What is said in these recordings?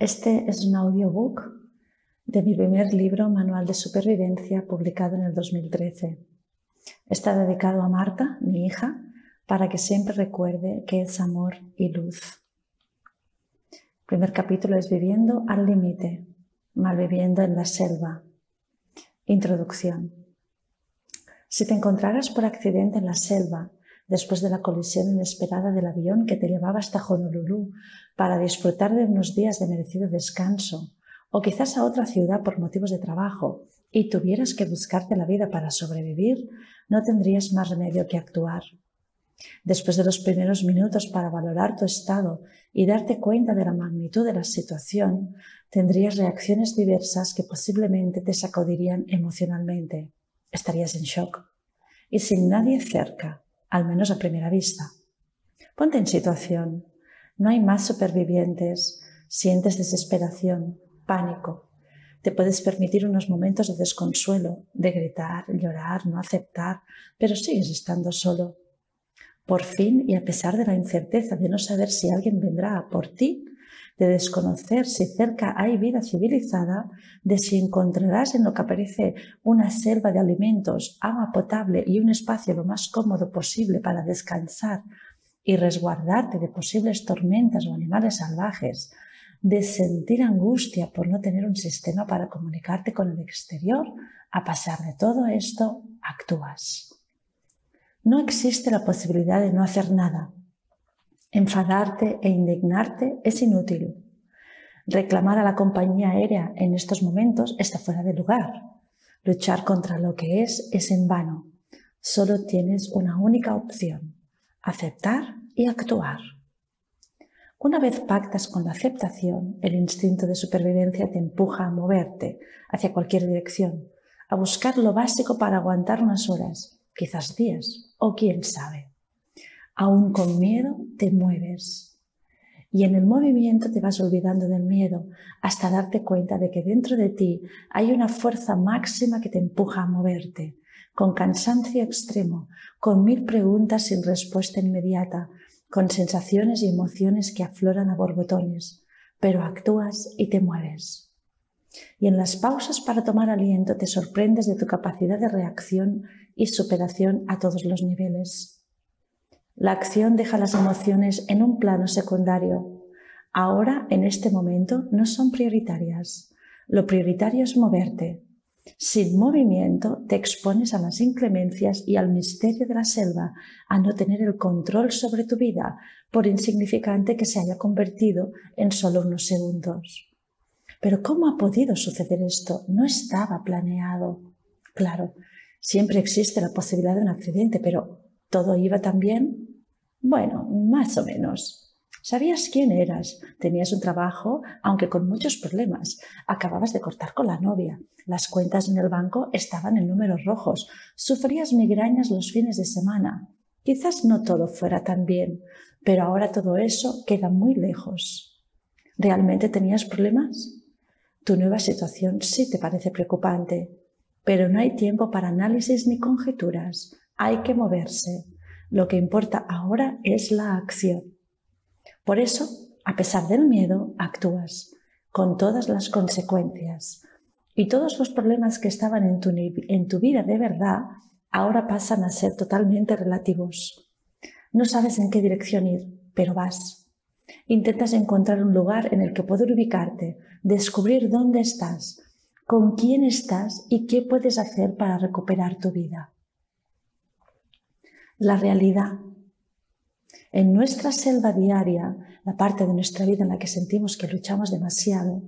Este es un audiobook de mi primer libro, Manual de Supervivencia, publicado en el 2013. Está dedicado a Marta, mi hija, para que siempre recuerde que es amor y luz. El primer capítulo es Viviendo al límite, malviviendo en la selva. Introducción. Si te encontraras por accidente en la selva, después de la colisión inesperada del avión que te llevaba hasta Honolulu para disfrutar de unos días de merecido descanso, o quizás a otra ciudad por motivos de trabajo, y tuvieras que buscarte la vida para sobrevivir, no tendrías más remedio que actuar. Después de los primeros minutos para valorar tu estado y darte cuenta de la magnitud de la situación, tendrías reacciones diversas que posiblemente te sacudirían emocionalmente. Estarías en shock. Y sin nadie cerca, al menos a primera vista. Ponte en situación. No hay más supervivientes. Sientes desesperación, pánico. Te puedes permitir unos momentos de desconsuelo, de gritar, llorar, no aceptar, pero sigues estando solo. Por fin, y a pesar de la incerteza de no saber si alguien vendrá por ti, de desconocer si cerca hay vida civilizada, de si encontrarás en lo que aparece una selva de alimentos, agua potable y un espacio lo más cómodo posible para descansar y resguardarte de posibles tormentas o animales salvajes, de sentir angustia por no tener un sistema para comunicarte con el exterior, a pasar de todo esto, actúas. No existe la posibilidad de no hacer nada, Enfadarte e indignarte es inútil. Reclamar a la compañía aérea en estos momentos está fuera de lugar. Luchar contra lo que es es en vano. Solo tienes una única opción, aceptar y actuar. Una vez pactas con la aceptación, el instinto de supervivencia te empuja a moverte hacia cualquier dirección, a buscar lo básico para aguantar unas horas, quizás días, o quién sabe. Aún con miedo te mueves. Y en el movimiento te vas olvidando del miedo hasta darte cuenta de que dentro de ti hay una fuerza máxima que te empuja a moverte, con cansancio extremo, con mil preguntas sin respuesta inmediata, con sensaciones y emociones que afloran a borbotones, pero actúas y te mueves. Y en las pausas para tomar aliento te sorprendes de tu capacidad de reacción y superación a todos los niveles. La acción deja las emociones en un plano secundario. Ahora, en este momento, no son prioritarias. Lo prioritario es moverte. Sin movimiento te expones a las inclemencias y al misterio de la selva, a no tener el control sobre tu vida, por insignificante que se haya convertido en solo unos segundos. Pero ¿cómo ha podido suceder esto? No estaba planeado. Claro, siempre existe la posibilidad de un accidente, pero todo iba tan bien bueno, más o menos. Sabías quién eras, tenías un trabajo, aunque con muchos problemas. Acababas de cortar con la novia, las cuentas en el banco estaban en números rojos, sufrías migrañas los fines de semana. Quizás no todo fuera tan bien, pero ahora todo eso queda muy lejos. ¿Realmente tenías problemas? Tu nueva situación sí te parece preocupante, pero no hay tiempo para análisis ni conjeturas. Hay que moverse. Lo que importa ahora es la acción. Por eso, a pesar del miedo, actúas con todas las consecuencias. Y todos los problemas que estaban en tu, en tu vida de verdad ahora pasan a ser totalmente relativos. No sabes en qué dirección ir, pero vas. Intentas encontrar un lugar en el que poder ubicarte, descubrir dónde estás, con quién estás y qué puedes hacer para recuperar tu vida la realidad. En nuestra selva diaria, la parte de nuestra vida en la que sentimos que luchamos demasiado,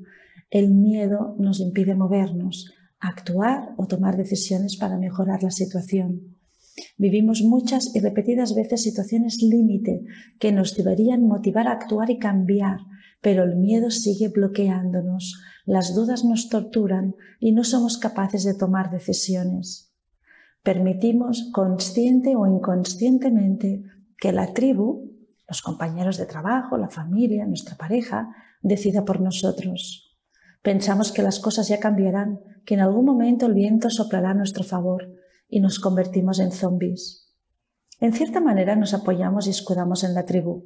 el miedo nos impide movernos, actuar o tomar decisiones para mejorar la situación. Vivimos muchas y repetidas veces situaciones límite que nos deberían motivar a actuar y cambiar, pero el miedo sigue bloqueándonos, las dudas nos torturan y no somos capaces de tomar decisiones permitimos consciente o inconscientemente que la tribu, los compañeros de trabajo, la familia, nuestra pareja, decida por nosotros. Pensamos que las cosas ya cambiarán, que en algún momento el viento soplará a nuestro favor y nos convertimos en zombies. En cierta manera nos apoyamos y escudamos en la tribu.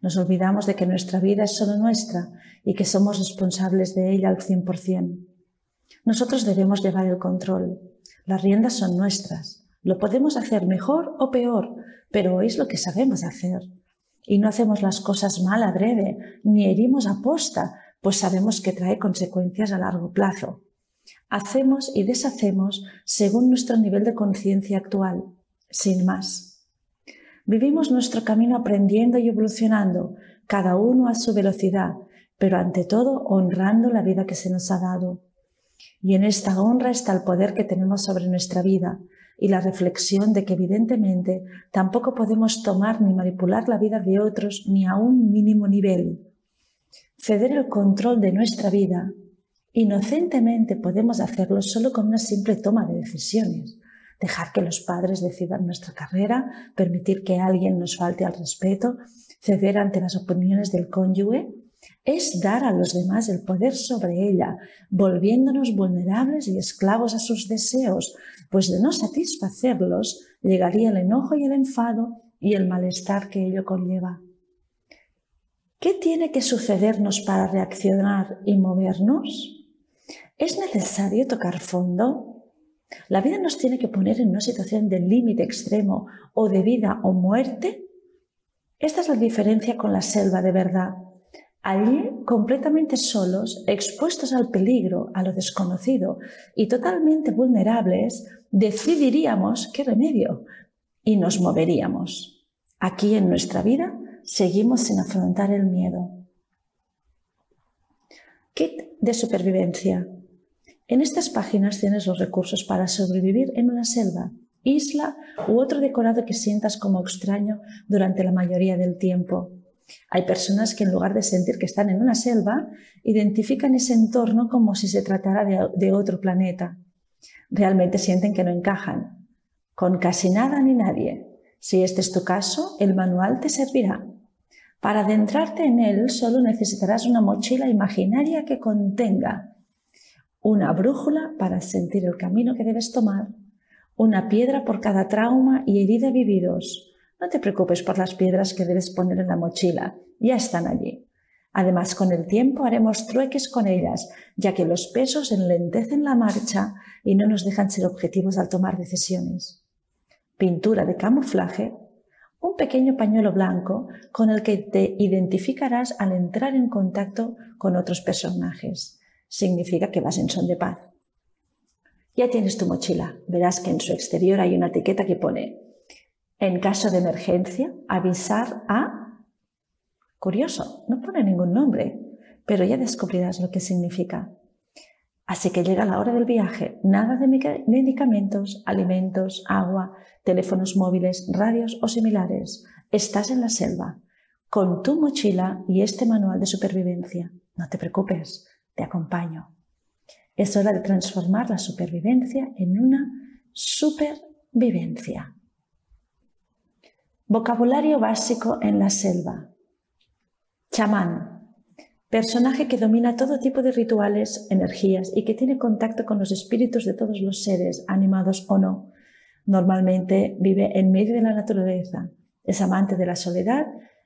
Nos olvidamos de que nuestra vida es solo nuestra y que somos responsables de ella al 100%. Nosotros debemos llevar el control, las riendas son nuestras. Lo podemos hacer mejor o peor, pero es lo que sabemos hacer. Y no hacemos las cosas mal a breve, ni herimos a posta, pues sabemos que trae consecuencias a largo plazo. Hacemos y deshacemos según nuestro nivel de conciencia actual, sin más. Vivimos nuestro camino aprendiendo y evolucionando, cada uno a su velocidad, pero ante todo honrando la vida que se nos ha dado. Y en esta honra está el poder que tenemos sobre nuestra vida y la reflexión de que evidentemente tampoco podemos tomar ni manipular la vida de otros ni a un mínimo nivel. Ceder el control de nuestra vida inocentemente podemos hacerlo solo con una simple toma de decisiones. Dejar que los padres decidan nuestra carrera, permitir que alguien nos falte al respeto, ceder ante las opiniones del cónyuge es dar a los demás el poder sobre ella, volviéndonos vulnerables y esclavos a sus deseos, pues de no satisfacerlos llegaría el enojo y el enfado y el malestar que ello conlleva. ¿Qué tiene que sucedernos para reaccionar y movernos? ¿Es necesario tocar fondo? ¿La vida nos tiene que poner en una situación de límite extremo o de vida o muerte? Esta es la diferencia con la selva de verdad allí completamente solos, expuestos al peligro, a lo desconocido y totalmente vulnerables, decidiríamos qué remedio y nos moveríamos. Aquí en nuestra vida seguimos sin afrontar el miedo. Kit de supervivencia. En estas páginas tienes los recursos para sobrevivir en una selva, isla u otro decorado que sientas como extraño durante la mayoría del tiempo. Hay personas que en lugar de sentir que están en una selva, identifican ese entorno como si se tratara de, otro planeta. Realmente sienten que no encajan con casi nada ni nadie. Si este es tu caso, el manual te servirá. Para adentrarte en él solo necesitarás una mochila imaginaria que contenga una brújula para sentir el camino que debes tomar, una piedra por cada trauma y herida vividos, no te preocupes por las piedras que debes poner en la mochila, ya están allí. Además, con el tiempo haremos trueques con ellas, ya que los pesos enlentecen la marcha y no nos dejan ser objetivos al tomar decisiones. Pintura de camuflaje, un pequeño pañuelo blanco con el que te identificarás al entrar en contacto con otros personajes. Significa que vas en son de paz. Ya tienes tu mochila. Verás que en su exterior hay una etiqueta que pone en caso de emergencia, avisar a... Curioso, no pone ningún nombre, pero ya descubrirás lo que significa. Así que llega la hora del viaje. Nada de medicamentos, alimentos, agua, teléfonos móviles, radios o similares. Estás en la selva, con tu mochila y este manual de supervivencia. No te preocupes, te acompaño. Es hora de transformar la supervivencia en una supervivencia. Vocabulario básico en la selva. Chamán. Personaje que domina todo tipo de rituales, energías y que tiene contacto con los espíritus de todos los seres, animados o no. Normalmente vive en medio de la naturaleza, es amante de la soledad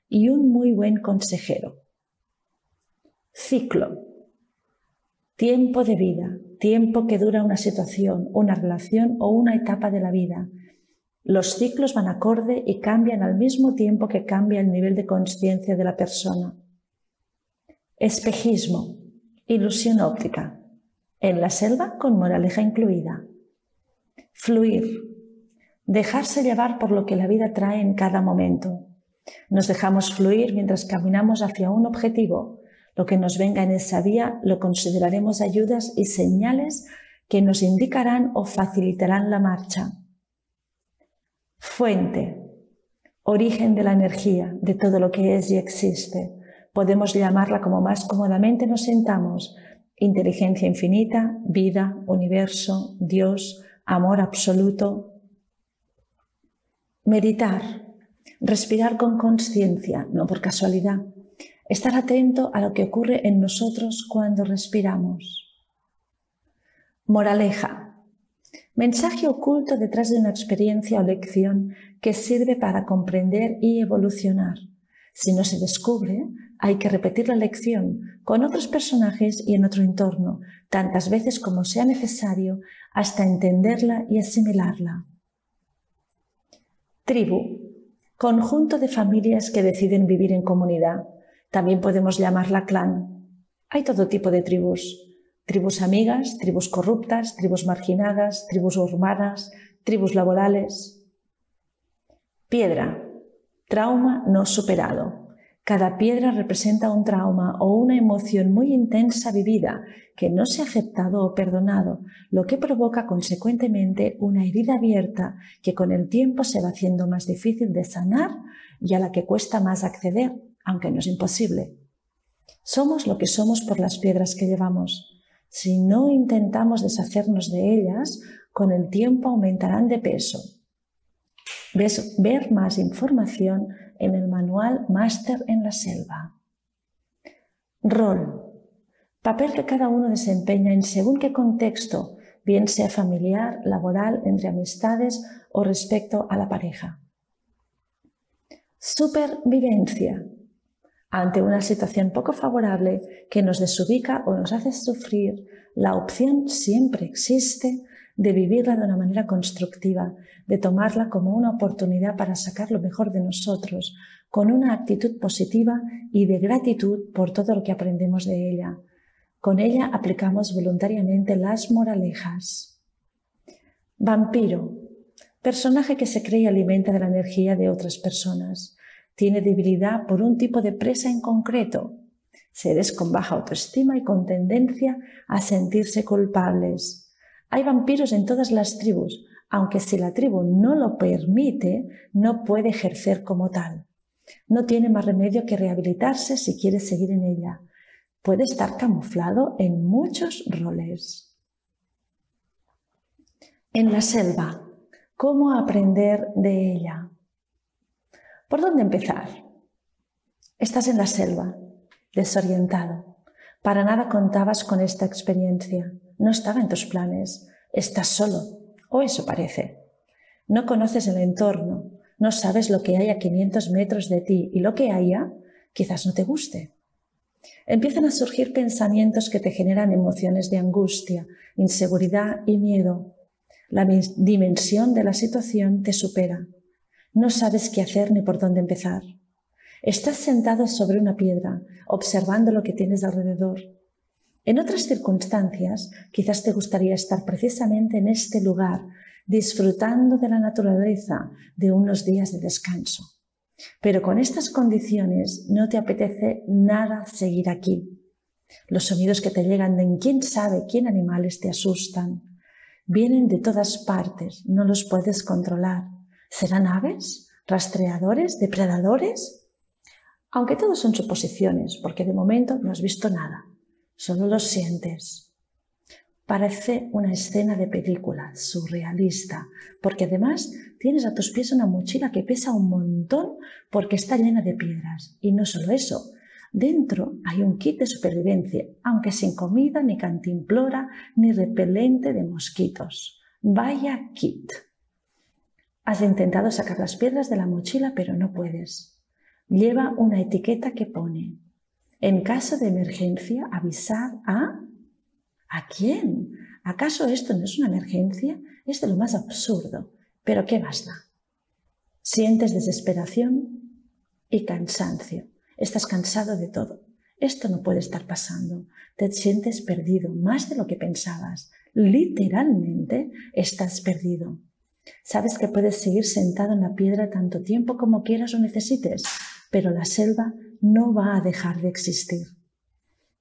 y un muy buen consejero. Ciclo. Tiempo de vida, tiempo que dura una situación, una relación o una etapa de la vida los ciclos van acorde y cambian al mismo tiempo que cambia el nivel de conciencia de la persona. Espejismo, ilusión óptica, en la selva con moraleja incluida. Fluir, dejarse llevar por lo que la vida trae en cada momento. Nos dejamos fluir mientras caminamos hacia un objetivo. Lo que nos venga en esa vía lo consideraremos ayudas y señales que nos indicarán o facilitarán la marcha fuente, origen de la energía, de todo lo que es y existe. Podemos llamarla como más cómodamente nos sentamos, inteligencia infinita, vida, universo, Dios, amor absoluto. Meditar, respirar con conciencia, no por casualidad. Estar atento a lo que ocurre en nosotros cuando respiramos. Moraleja, Mensaje oculto detrás de una experiencia o lección que sirve para comprender y evolucionar. Si no se descubre, hay que repetir la lección con otros personajes y en otro entorno, tantas veces como sea necesario, hasta entenderla y asimilarla. Tribu. Conjunto de familias que deciden vivir en comunidad. También podemos llamarla clan. Hay todo tipo de tribus. Tribus amigas, tribus corruptas, tribus marginadas, tribus urbanas, tribus laborales. Piedra. Trauma no superado. Cada piedra representa un trauma o una emoción muy intensa vivida que no se ha aceptado o perdonado, lo que provoca consecuentemente una herida abierta que con el tiempo se va haciendo más difícil de sanar y a la que cuesta más acceder, aunque no es imposible. Somos lo que somos por las piedras que llevamos. Si no intentamos deshacernos de ellas, con el tiempo aumentarán de peso. ver más información en el manual Máster en la Selva. Rol. Papel que cada uno desempeña en según qué contexto, bien sea familiar, laboral, entre amistades o respecto a la pareja. Supervivencia ante una situación poco favorable que nos desubica o nos hace sufrir, la opción siempre existe de vivirla de una manera constructiva, de tomarla como una oportunidad para sacar lo mejor de nosotros, con una actitud positiva y de gratitud por todo lo que aprendemos de ella. Con ella aplicamos voluntariamente las moralejas. Vampiro. Personaje que se cree y alimenta de la energía de otras personas tiene debilidad por un tipo de presa en concreto. Seres con baja autoestima y con tendencia a sentirse culpables. Hay vampiros en todas las tribus, aunque si la tribu no lo permite, no puede ejercer como tal. No tiene más remedio que rehabilitarse si quiere seguir en ella. Puede estar camuflado en muchos roles. En la selva, ¿cómo aprender de ella? ¿Por dónde empezar? Estás en la selva, desorientado. Para nada contabas con esta experiencia. No estaba en tus planes. Estás solo, o eso parece. No conoces el entorno, no sabes lo que hay a 500 metros de ti y lo que haya quizás no te guste. Empiezan a surgir pensamientos que te generan emociones de angustia, inseguridad y miedo. La dimensión de la situación te supera. No sabes qué hacer ni por dónde empezar. Estás sentado sobre una piedra, observando lo que tienes alrededor. En otras circunstancias, quizás te gustaría estar precisamente en este lugar, disfrutando de la naturaleza, de unos días de descanso. Pero con estas condiciones no te apetece nada seguir aquí. Los sonidos que te llegan de quién sabe quién animales te asustan. Vienen de todas partes, no los puedes controlar ¿Serán aves? ¿Rastreadores? ¿Depredadores? Aunque todo son suposiciones, porque de momento no has visto nada, solo lo sientes. Parece una escena de película, surrealista, porque además tienes a tus pies una mochila que pesa un montón porque está llena de piedras. Y no solo eso, Dentro hay un kit de supervivencia, aunque sin comida, ni cantimplora, ni repelente de mosquitos. Vaya kit. Has intentado sacar las piedras de la mochila, pero no puedes. Lleva una etiqueta que pone, en caso de emergencia, avisar a... ¿A quién? ¿Acaso esto no es una emergencia? Es de lo más absurdo. Pero ¿qué basta? Sientes desesperación y cansancio. Estás cansado de todo. Esto no puede estar pasando. Te sientes perdido, más de lo que pensabas. Literalmente estás perdido. Sabes que puedes seguir sentado en la piedra tanto tiempo como quieras o necesites, pero la selva no va a dejar de existir.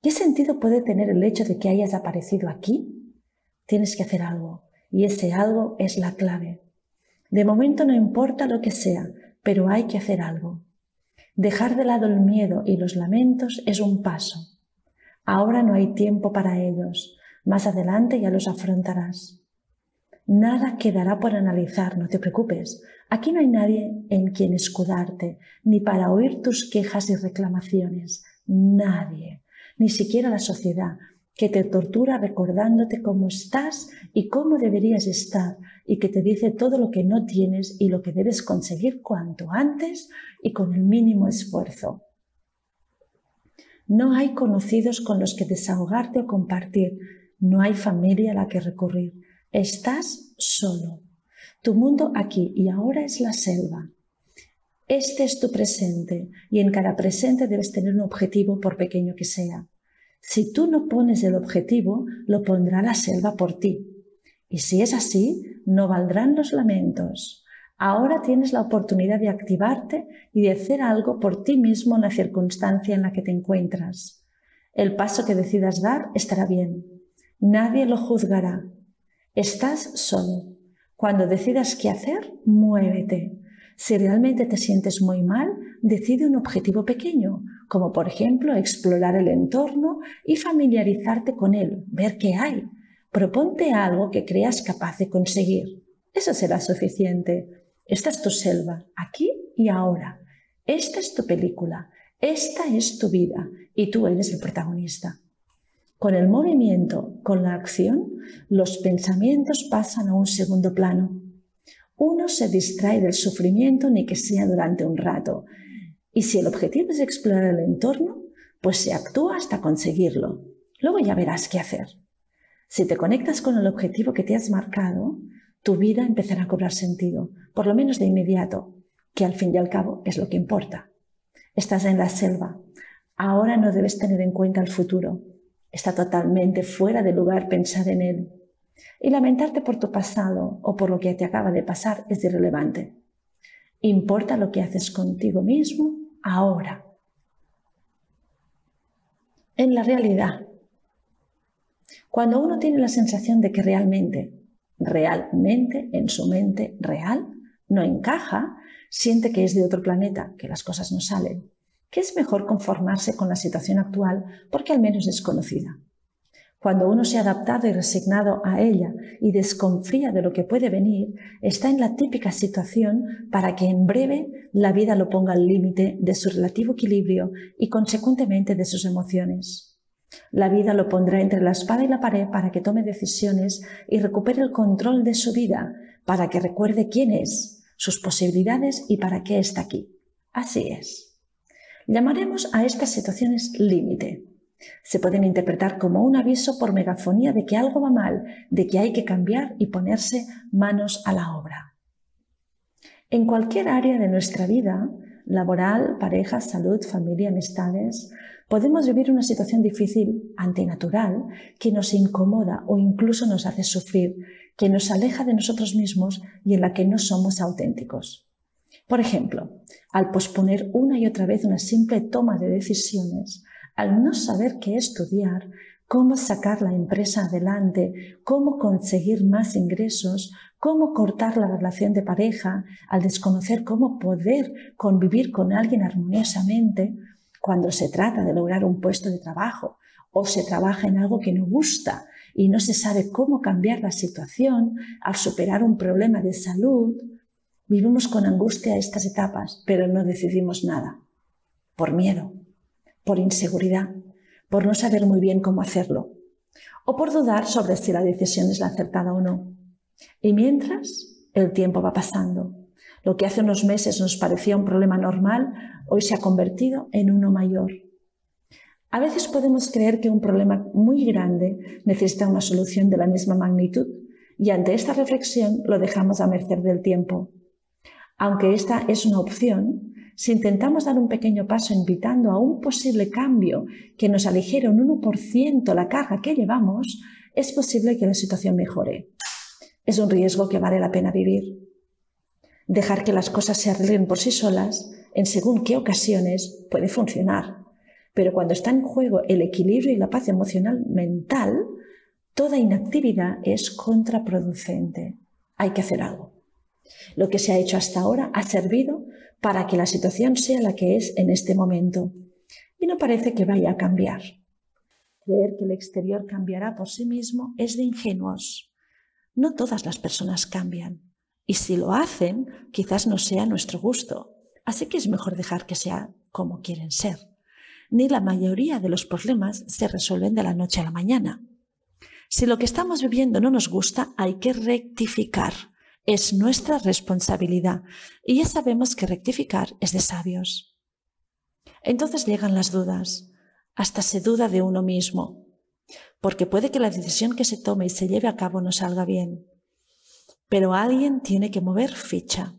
¿Qué sentido puede tener el hecho de que hayas aparecido aquí? Tienes que hacer algo, y ese algo es la clave. De momento no importa lo que sea, pero hay que hacer algo. Dejar de lado el miedo y los lamentos es un paso. Ahora no hay tiempo para ellos. Más adelante ya los afrontarás. Nada quedará por analizar, no te preocupes. Aquí no hay nadie en quien escudarte, ni para oír tus quejas y reclamaciones. Nadie, ni siquiera la sociedad, que te tortura recordándote cómo estás y cómo deberías estar, y que te dice todo lo que no tienes y lo que debes conseguir cuanto antes y con el mínimo esfuerzo. No hay conocidos con los que desahogarte o compartir, no hay familia a la que recurrir Estás solo. Tu mundo aquí y ahora es la selva. Este es tu presente y en cada presente debes tener un objetivo por pequeño que sea. Si tú no pones el objetivo, lo pondrá la selva por ti. Y si es así, no valdrán los lamentos. Ahora tienes la oportunidad de activarte y de hacer algo por ti mismo en la circunstancia en la que te encuentras. El paso que decidas dar estará bien. Nadie lo juzgará. Estás solo. Cuando decidas qué hacer, muévete. Si realmente te sientes muy mal, decide un objetivo pequeño, como por ejemplo explorar el entorno y familiarizarte con él, ver qué hay. Proponte algo que creas capaz de conseguir. Eso será suficiente. Esta es tu selva, aquí y ahora. Esta es tu película, esta es tu vida y tú eres el protagonista. Con el movimiento, con la acción, los pensamientos pasan a un segundo plano. Uno se distrae del sufrimiento ni que sea durante un rato. Y si el objetivo es explorar el entorno, pues se actúa hasta conseguirlo. Luego ya verás qué hacer. Si te conectas con el objetivo que te has marcado, tu vida empezará a cobrar sentido, por lo menos de inmediato, que al fin y al cabo es lo que importa. Estás en la selva. Ahora no debes tener en cuenta el futuro. Está totalmente fuera de lugar pensar en él. Y lamentarte por tu pasado o por lo que te acaba de pasar es irrelevante. Importa lo que haces contigo mismo ahora. En la realidad, cuando uno tiene la sensación de que realmente, realmente en su mente real no encaja, siente que es de otro planeta, que las cosas no salen que es mejor conformarse con la situación actual porque al menos es conocida. Cuando uno se ha adaptado y resignado a ella y desconfía de lo que puede venir, está en la típica situación para que en breve la vida lo ponga al límite de su relativo equilibrio y consecuentemente de sus emociones. La vida lo pondrá entre la espada y la pared para que tome decisiones y recupere el control de su vida, para que recuerde quién es, sus posibilidades y para qué está aquí. Así es. Llamaremos a estas situaciones límite. Se pueden interpretar como un aviso por megafonía de que algo va mal, de que hay que cambiar y ponerse manos a la obra. En cualquier área de nuestra vida, laboral, pareja, salud, familia, amistades, podemos vivir una situación difícil, antinatural, que nos incomoda o incluso nos hace sufrir, que nos aleja de nosotros mismos y en la que no somos auténticos. Por ejemplo, al posponer una y otra vez una simple toma de decisiones, al no saber qué estudiar, cómo sacar la empresa adelante, cómo conseguir más ingresos, cómo cortar la relación de pareja, al desconocer cómo poder convivir con alguien armoniosamente, cuando se trata de lograr un puesto de trabajo o se trabaja en algo que no gusta y no se sabe cómo cambiar la situación, al superar un problema de salud, Vivimos con angustia estas etapas, pero no decidimos nada. Por miedo, por inseguridad, por no saber muy bien cómo hacerlo, o por dudar sobre si la decisión es la acertada o no. Y mientras, el tiempo va pasando. Lo que hace unos meses nos parecía un problema normal, hoy se ha convertido en uno mayor. A veces podemos creer que un problema muy grande necesita una solución de la misma magnitud y ante esta reflexión lo dejamos a merced del tiempo. Aunque esta es una opción, si intentamos dar un pequeño paso invitando a un posible cambio que nos aligere un 1% la carga que llevamos, es posible que la situación mejore. Es un riesgo que vale la pena vivir. Dejar que las cosas se arreglen por sí solas, en según qué ocasiones, puede funcionar. Pero cuando está en juego el equilibrio y la paz emocional mental, toda inactividad es contraproducente. Hay que hacer algo. Lo que se ha hecho hasta ahora ha servido para que la situación sea la que es en este momento y no parece que vaya a cambiar. Creer que el exterior cambiará por sí mismo es de ingenuos. No todas las personas cambian y si lo hacen quizás no sea a nuestro gusto, así que es mejor dejar que sea como quieren ser. Ni la mayoría de los problemas se resuelven de la noche a la mañana. Si lo que estamos viviendo no nos gusta, hay que rectificar es nuestra responsabilidad y ya sabemos que rectificar es de sabios. Entonces llegan las dudas, hasta se duda de uno mismo, porque puede que la decisión que se tome y se lleve a cabo no salga bien. Pero alguien tiene que mover ficha,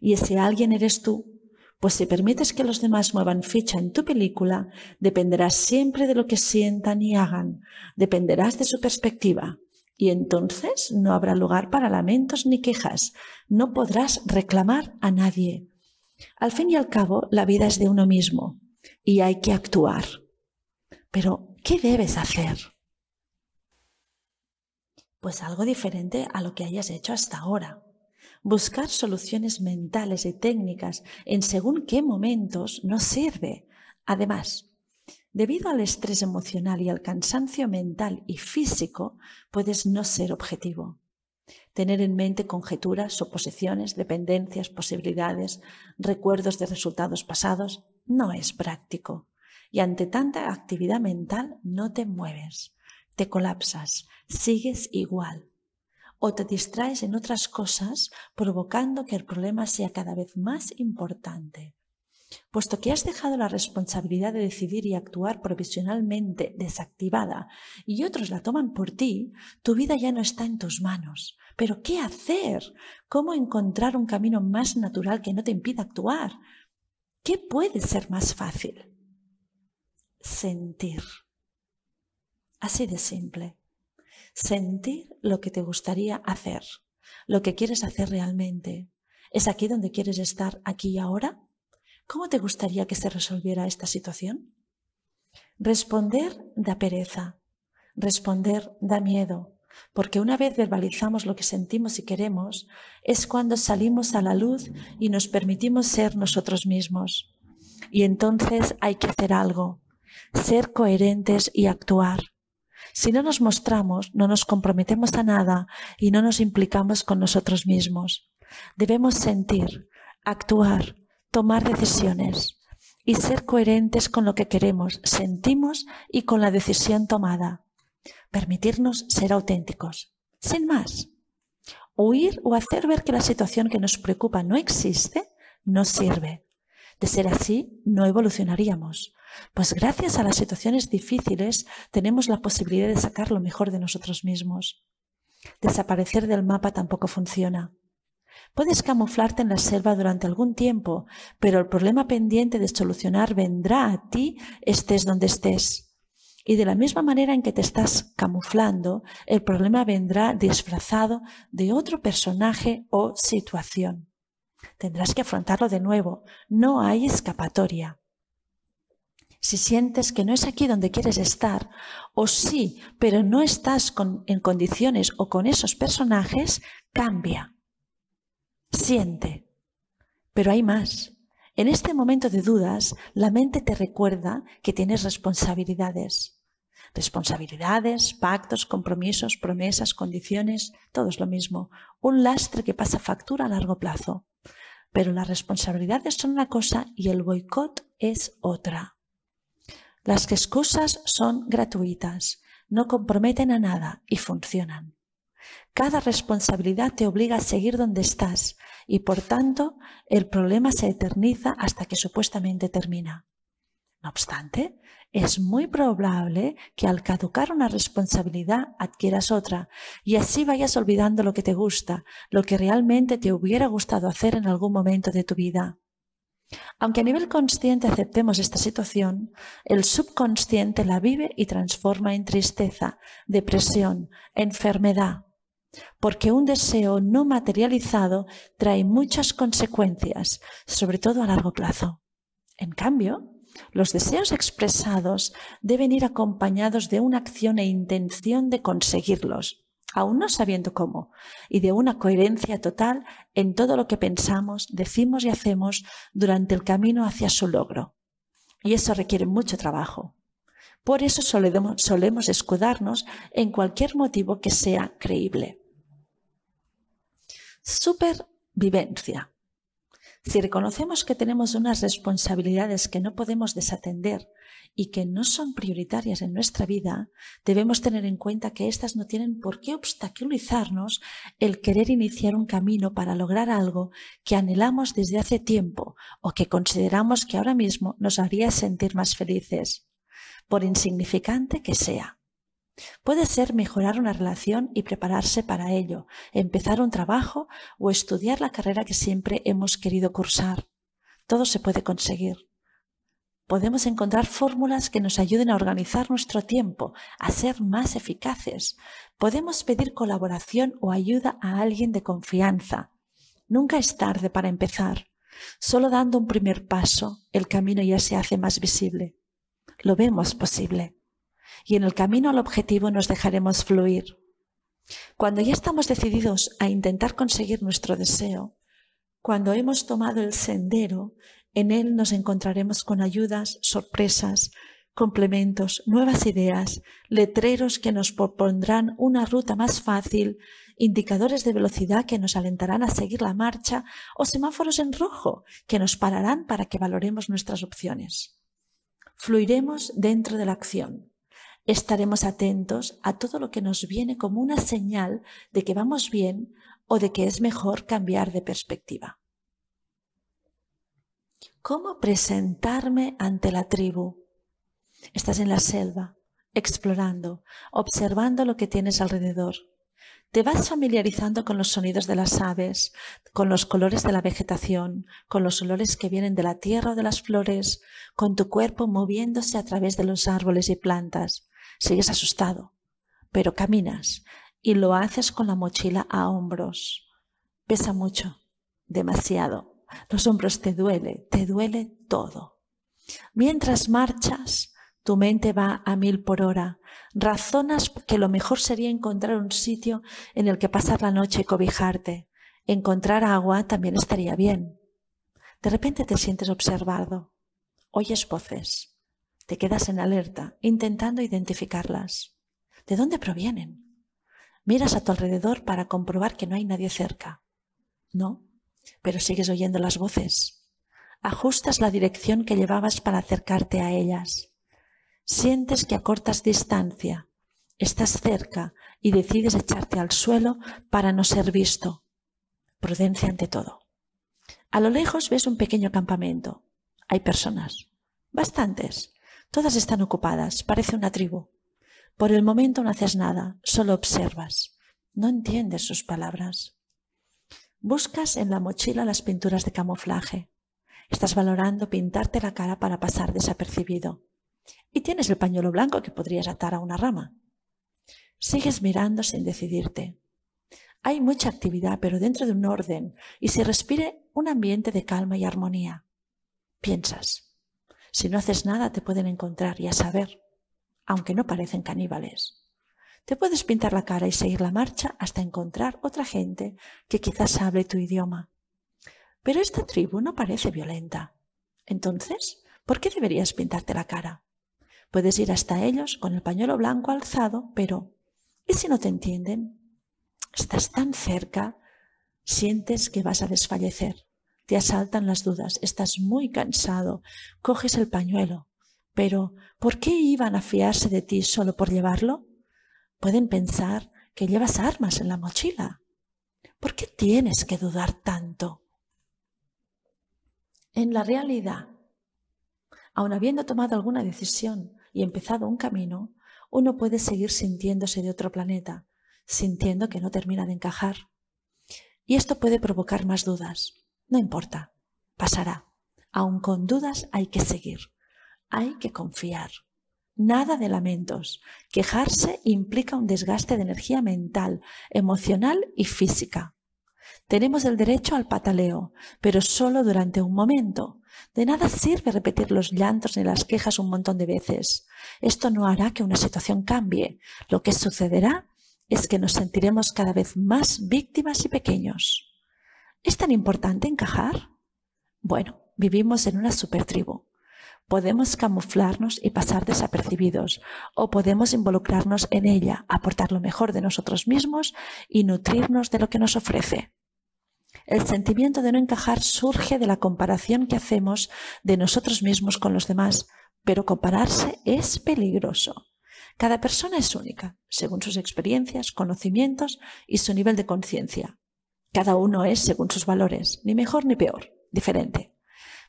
y ese alguien eres tú, pues si permites que los demás muevan ficha en tu película, dependerás siempre de lo que sientan y hagan, dependerás de su perspectiva, y entonces no habrá lugar para lamentos ni quejas, no podrás reclamar a nadie. Al fin y al cabo, la vida es de uno mismo y hay que actuar. Pero, ¿qué debes hacer? Pues algo diferente a lo que hayas hecho hasta ahora. Buscar soluciones mentales y técnicas en según qué momentos no sirve. Además, Debido al estrés emocional y al cansancio mental y físico, puedes no ser objetivo. Tener en mente conjeturas, suposiciones, dependencias, posibilidades, recuerdos de resultados pasados, no es práctico. Y ante tanta actividad mental no te mueves, te colapsas, sigues igual. O te distraes en otras cosas, provocando que el problema sea cada vez más importante Puesto que has dejado la responsabilidad de decidir y actuar provisionalmente desactivada y otros la toman por ti, tu vida ya no está en tus manos. Pero ¿qué hacer? ¿Cómo encontrar un camino más natural que no te impida actuar? ¿Qué puede ser más fácil? Sentir. Así de simple. Sentir lo que te gustaría hacer, lo que quieres hacer realmente. ¿Es aquí donde quieres estar aquí y ahora? ¿Cómo te gustaría que se resolviera esta situación? Responder da pereza, responder da miedo, porque una vez verbalizamos lo que sentimos y queremos, es cuando salimos a la luz y nos permitimos ser nosotros mismos. Y entonces hay que hacer algo, ser coherentes y actuar. Si no nos mostramos, no nos comprometemos a nada y no nos implicamos con nosotros mismos. Debemos sentir, actuar, tomar decisiones y ser coherentes con lo que queremos, sentimos y con la decisión tomada. Permitirnos ser auténticos, sin más. Huir o hacer ver que la situación que nos preocupa no existe no sirve. De ser así, no evolucionaríamos. Pues gracias a las situaciones difíciles tenemos la posibilidad de sacar lo mejor de nosotros mismos. Desaparecer del mapa tampoco funciona. Puedes camuflarte en la selva durante algún tiempo, pero el problema pendiente de solucionar vendrá a ti estés donde estés. Y de la misma manera en que te estás camuflando, el problema vendrá disfrazado de otro personaje o situación. Tendrás que afrontarlo de nuevo. No hay escapatoria. Si sientes que no es aquí donde quieres estar, o sí, pero no estás en condiciones o con esos personajes, cambia siente. Pero hay más. En este momento de dudas, la mente te recuerda que tienes responsabilidades. Responsabilidades, pactos, compromisos, promesas, condiciones, todo es lo mismo. Un lastre que pasa factura a largo plazo. Pero las responsabilidades son una cosa y el boicot es otra. Las excusas son gratuitas, no comprometen a nada y funcionan. Cada responsabilidad te obliga a seguir donde estás y por tanto el problema se eterniza hasta que supuestamente termina. No obstante, es muy probable que al caducar una responsabilidad adquieras otra y así vayas olvidando lo que te gusta, lo que realmente te hubiera gustado hacer en algún momento de tu vida. Aunque a nivel consciente aceptemos esta situación, el subconsciente la vive y transforma en tristeza, depresión, enfermedad, porque un deseo no materializado trae muchas consecuencias, sobre todo a largo plazo. En cambio, los deseos expresados deben ir acompañados de una acción e intención de conseguirlos, aún no sabiendo cómo, y de una coherencia total en todo lo que pensamos, decimos y hacemos durante el camino hacia su logro. Y eso requiere mucho trabajo. Por eso solemos, escudarnos en cualquier motivo que sea creíble. Supervivencia. Si reconocemos que tenemos unas responsabilidades que no podemos desatender y que no son prioritarias en nuestra vida, debemos tener en cuenta que éstas no tienen por qué obstaculizarnos el querer iniciar un camino para lograr algo que anhelamos desde hace tiempo o que consideramos que ahora mismo nos haría sentir más felices, por insignificante que sea. Puede ser mejorar una relación y prepararse para ello, empezar un trabajo o estudiar la carrera que siempre hemos querido cursar. Todo se puede conseguir. Podemos encontrar fórmulas que nos ayuden a organizar nuestro tiempo, a ser más eficaces. Podemos pedir colaboración o ayuda a alguien de confianza. Nunca es tarde para empezar. Solo dando un primer paso, el camino ya se hace más visible. Lo vemos posible. Y en el camino al objetivo nos dejaremos fluir. Cuando ya estamos decididos a intentar conseguir nuestro deseo, cuando hemos tomado el sendero, en él nos encontraremos con ayudas, sorpresas, complementos, nuevas ideas, letreros que nos propondrán una ruta más fácil, indicadores de velocidad que nos alentarán a seguir la marcha o semáforos en rojo que nos pararán para que valoremos nuestras opciones. Fluiremos dentro de la acción estaremos atentos a todo lo que nos viene como una señal de que vamos bien o de que es mejor cambiar de perspectiva. ¿Cómo presentarme ante la tribu? Estás en la selva, explorando, observando lo que tienes alrededor. Te vas familiarizando con los sonidos de las aves, con los colores de la vegetación, con los olores que vienen de la tierra o de las flores, con tu cuerpo moviéndose a través de los árboles y plantas. Sigues asustado, pero caminas y lo haces con la mochila a hombros. Pesa mucho, demasiado. Los hombros te duele, te duele todo. Mientras marchas, tu mente va a mil por hora. Razonas que lo mejor sería encontrar un sitio en el que pasar la noche y cobijarte. Encontrar agua también estaría bien. De repente te sientes observado. Oyes voces. Te quedas en alerta, intentando identificarlas. ¿De dónde provienen? Miras a tu alrededor para comprobar que no hay nadie cerca. No, pero sigues oyendo las voces. Ajustas la dirección que llevabas para acercarte a ellas Sientes que a cortas distancia, estás cerca y decides echarte al suelo para no ser visto. Prudencia ante todo. A lo lejos ves un pequeño campamento. Hay personas. Bastantes. Todas están ocupadas. Parece una tribu. Por el momento no haces nada, solo observas. No entiendes sus palabras. Buscas en la mochila las pinturas de camuflaje. Estás valorando pintarte la cara para pasar desapercibido. Y tienes el pañuelo blanco que podrías atar a una rama. Sigues mirando sin decidirte. Hay mucha actividad, pero dentro de un orden, y se respire un ambiente de calma y armonía. Piensas. Si no haces nada, te pueden encontrar y a saber, aunque no parecen caníbales. Te puedes pintar la cara y seguir la marcha hasta encontrar otra gente que quizás hable tu idioma. Pero esta tribu no parece violenta. Entonces, ¿por qué deberías pintarte la cara? Puedes ir hasta ellos con el pañuelo blanco alzado, pero ¿y si no te entienden? Estás tan cerca, sientes que vas a desfallecer, te asaltan las dudas, estás muy cansado, coges el pañuelo, pero ¿por qué iban a fiarse de ti solo por llevarlo? Pueden pensar que llevas armas en la mochila. ¿Por qué tienes que dudar tanto? En la realidad, aun habiendo tomado alguna decisión, y empezado un camino, uno puede seguir sintiéndose de otro planeta, sintiendo que no termina de encajar. Y esto puede provocar más dudas. No importa, pasará. Aun con dudas hay que seguir, hay que confiar. Nada de lamentos. Quejarse implica un desgaste de energía mental, emocional y física. Tenemos el derecho al pataleo, pero solo durante un momento. De nada sirve repetir los llantos ni las quejas un montón de veces. Esto no hará que una situación cambie. Lo que sucederá es que nos sentiremos cada vez más víctimas y pequeños. ¿Es tan importante encajar? Bueno, vivimos en una supertribu. Podemos camuflarnos y pasar desapercibidos, o podemos involucrarnos en ella, aportar lo mejor de nosotros mismos y nutrirnos de lo que nos ofrece. El sentimiento de no encajar surge de la comparación que hacemos de nosotros mismos con los demás, pero compararse es peligroso. Cada persona es única, según sus experiencias, conocimientos y su nivel de conciencia. Cada uno es según sus valores, ni mejor ni peor, diferente.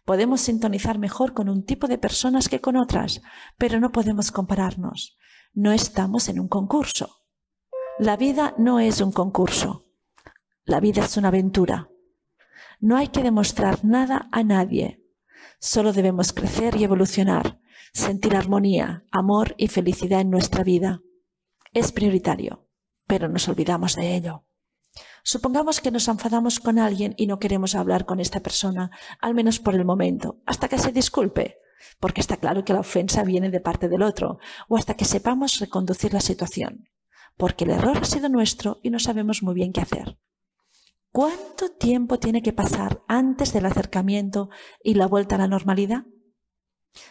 Podemos sintonizar mejor con un tipo de personas que con otras, pero no podemos compararnos. No estamos en un concurso. La vida no es un concurso. La vida es una aventura. No hay que demostrar nada a nadie. Solo debemos crecer y evolucionar, sentir armonía, amor y felicidad en nuestra vida. Es prioritario, pero nos olvidamos de ello. Supongamos que nos enfadamos con alguien y no queremos hablar con esta persona, al menos por el momento, hasta que se disculpe, porque está claro que la ofensa viene de parte del otro, o hasta que sepamos reconducir la situación, porque el error ha sido nuestro y no sabemos muy bien qué hacer. ¿Cuánto tiempo tiene que pasar antes del acercamiento y la vuelta a la normalidad?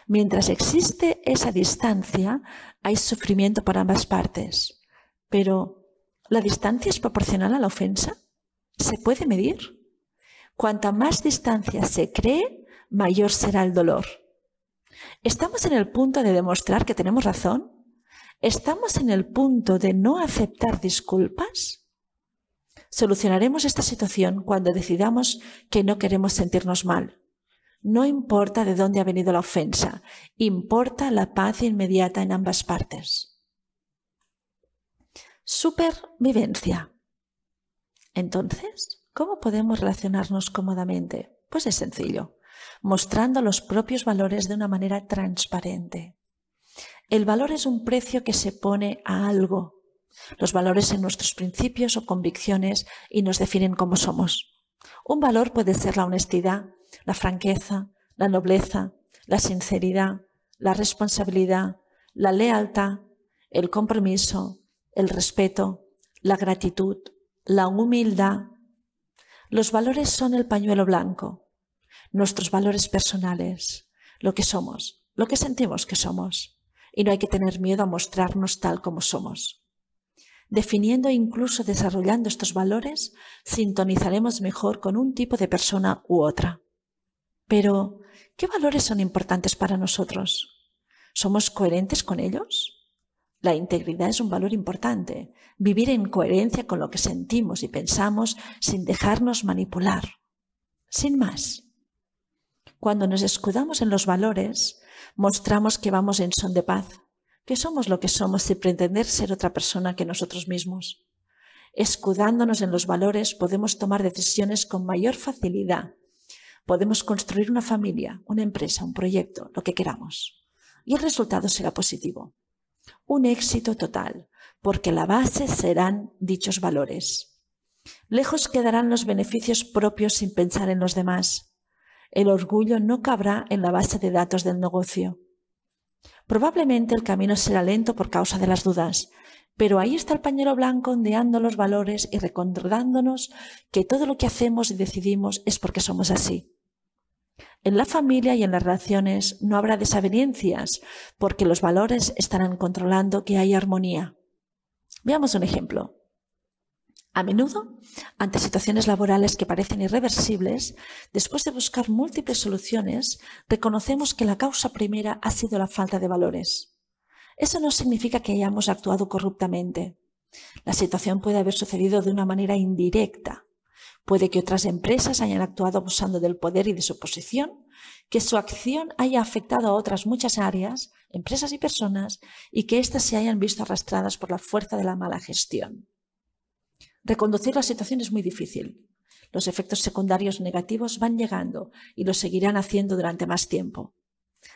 Mientras existe esa distancia, hay sufrimiento por ambas partes. Pero, ¿la distancia es proporcional a la ofensa? ¿Se puede medir? Cuanta más distancia se cree, mayor será el dolor. ¿Estamos en el punto de demostrar que tenemos razón? ¿Estamos en el punto de no aceptar disculpas? Solucionaremos esta situación cuando decidamos que no queremos sentirnos mal. No importa de dónde ha venido la ofensa, importa la paz inmediata en ambas partes. Supervivencia. Entonces, ¿cómo podemos relacionarnos cómodamente? Pues es sencillo, mostrando los propios valores de una manera transparente. El valor es un precio que se pone a algo los valores son nuestros principios o convicciones y nos definen cómo somos. Un valor puede ser la honestidad, la franqueza, la nobleza, la sinceridad, la responsabilidad, la lealtad, el compromiso, el respeto, la gratitud, la humildad. Los valores son el pañuelo blanco, nuestros valores personales, lo que somos, lo que sentimos que somos. Y no hay que tener miedo a mostrarnos tal como somos. Definiendo e incluso desarrollando estos valores, sintonizaremos mejor con un tipo de persona u otra. Pero, ¿qué valores son importantes para nosotros? ¿Somos coherentes con ellos? La integridad es un valor importante, vivir en coherencia con lo que sentimos y pensamos sin dejarnos manipular. Sin más. Cuando nos escudamos en los valores, mostramos que vamos en son de paz, que somos lo que somos sin pretender ser otra persona que nosotros mismos. Escudándonos en los valores podemos tomar decisiones con mayor facilidad. Podemos construir una familia, una empresa, un proyecto, lo que queramos. Y el resultado será positivo. Un éxito total, porque la base serán dichos valores. Lejos quedarán los beneficios propios sin pensar en los demás. El orgullo no cabrá en la base de datos del negocio. Probablemente el camino será lento por causa de las dudas, pero ahí está el pañuelo blanco ondeando los valores y recordándonos que todo lo que hacemos y decidimos es porque somos así. En la familia y en las relaciones no habrá desavenencias porque los valores estarán controlando que hay armonía. Veamos un ejemplo. A menudo, ante situaciones laborales que parecen irreversibles, después de buscar múltiples soluciones, reconocemos que la causa primera ha sido la falta de valores. Eso no significa que hayamos actuado corruptamente. La situación puede haber sucedido de una manera indirecta. Puede que otras empresas hayan actuado abusando del poder y de su posición, que su acción haya afectado a otras muchas áreas, empresas y personas, y que éstas se hayan visto arrastradas por la fuerza de la mala gestión. Reconducir la situación es muy difícil. Los efectos secundarios negativos van llegando y lo seguirán haciendo durante más tiempo.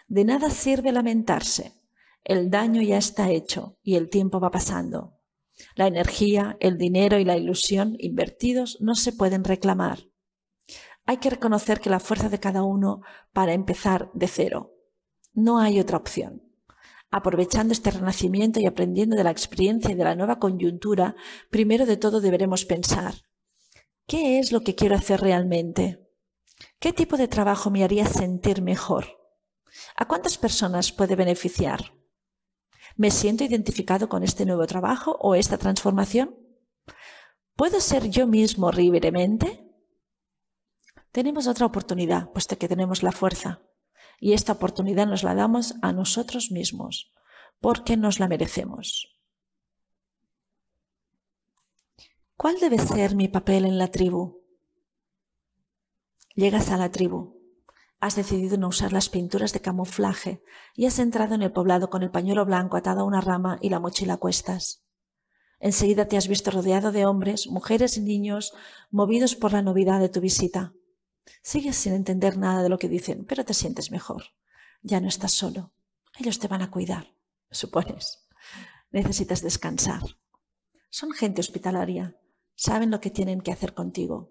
De nada sirve lamentarse. El daño ya está hecho y el tiempo va pasando. La energía, el dinero y la ilusión invertidos no se pueden reclamar. Hay que reconocer que la fuerza de cada uno para empezar de cero. No hay otra opción. Aprovechando este renacimiento y aprendiendo de la experiencia y de la nueva coyuntura, primero de todo deberemos pensar, ¿qué es lo que quiero hacer realmente? ¿Qué tipo de trabajo me haría sentir mejor? ¿A cuántas personas puede beneficiar? ¿Me siento identificado con este nuevo trabajo o esta transformación? ¿Puedo ser yo mismo libremente? Tenemos otra oportunidad, puesto que tenemos la fuerza. Y esta oportunidad nos la damos a nosotros mismos, porque nos la merecemos. ¿Cuál debe ser mi papel en la tribu? Llegas a la tribu, has decidido no usar las pinturas de camuflaje y has entrado en el poblado con el pañuelo blanco atado a una rama y la mochila a cuestas. Enseguida te has visto rodeado de hombres, mujeres y niños movidos por la novedad de tu visita. Sigues sin entender nada de lo que dicen, pero te sientes mejor. Ya no estás solo. Ellos te van a cuidar, supones. Necesitas descansar. Son gente hospitalaria. Saben lo que tienen que hacer contigo.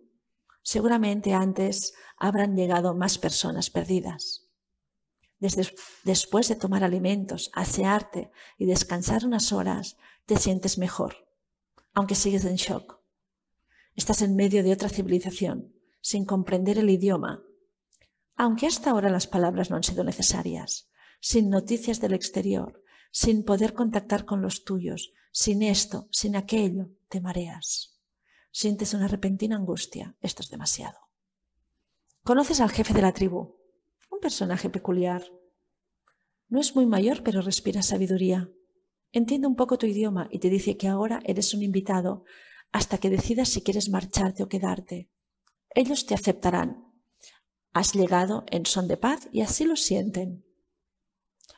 Seguramente antes habrán llegado más personas perdidas. después de tomar alimentos, asearte y descansar unas horas, te sientes mejor, aunque sigues en shock. Estás en medio de otra civilización sin comprender el idioma, aunque hasta ahora las palabras no han sido necesarias, sin noticias del exterior, sin poder contactar con los tuyos, sin esto, sin aquello, te mareas. Sientes una repentina angustia, esto es demasiado. Conoces al jefe de la tribu, un personaje peculiar. No es muy mayor, pero respira sabiduría. Entiende un poco tu idioma y te dice que ahora eres un invitado hasta que decidas si quieres marcharte o quedarte. Ellos te aceptarán. Has llegado en son de paz y así lo sienten.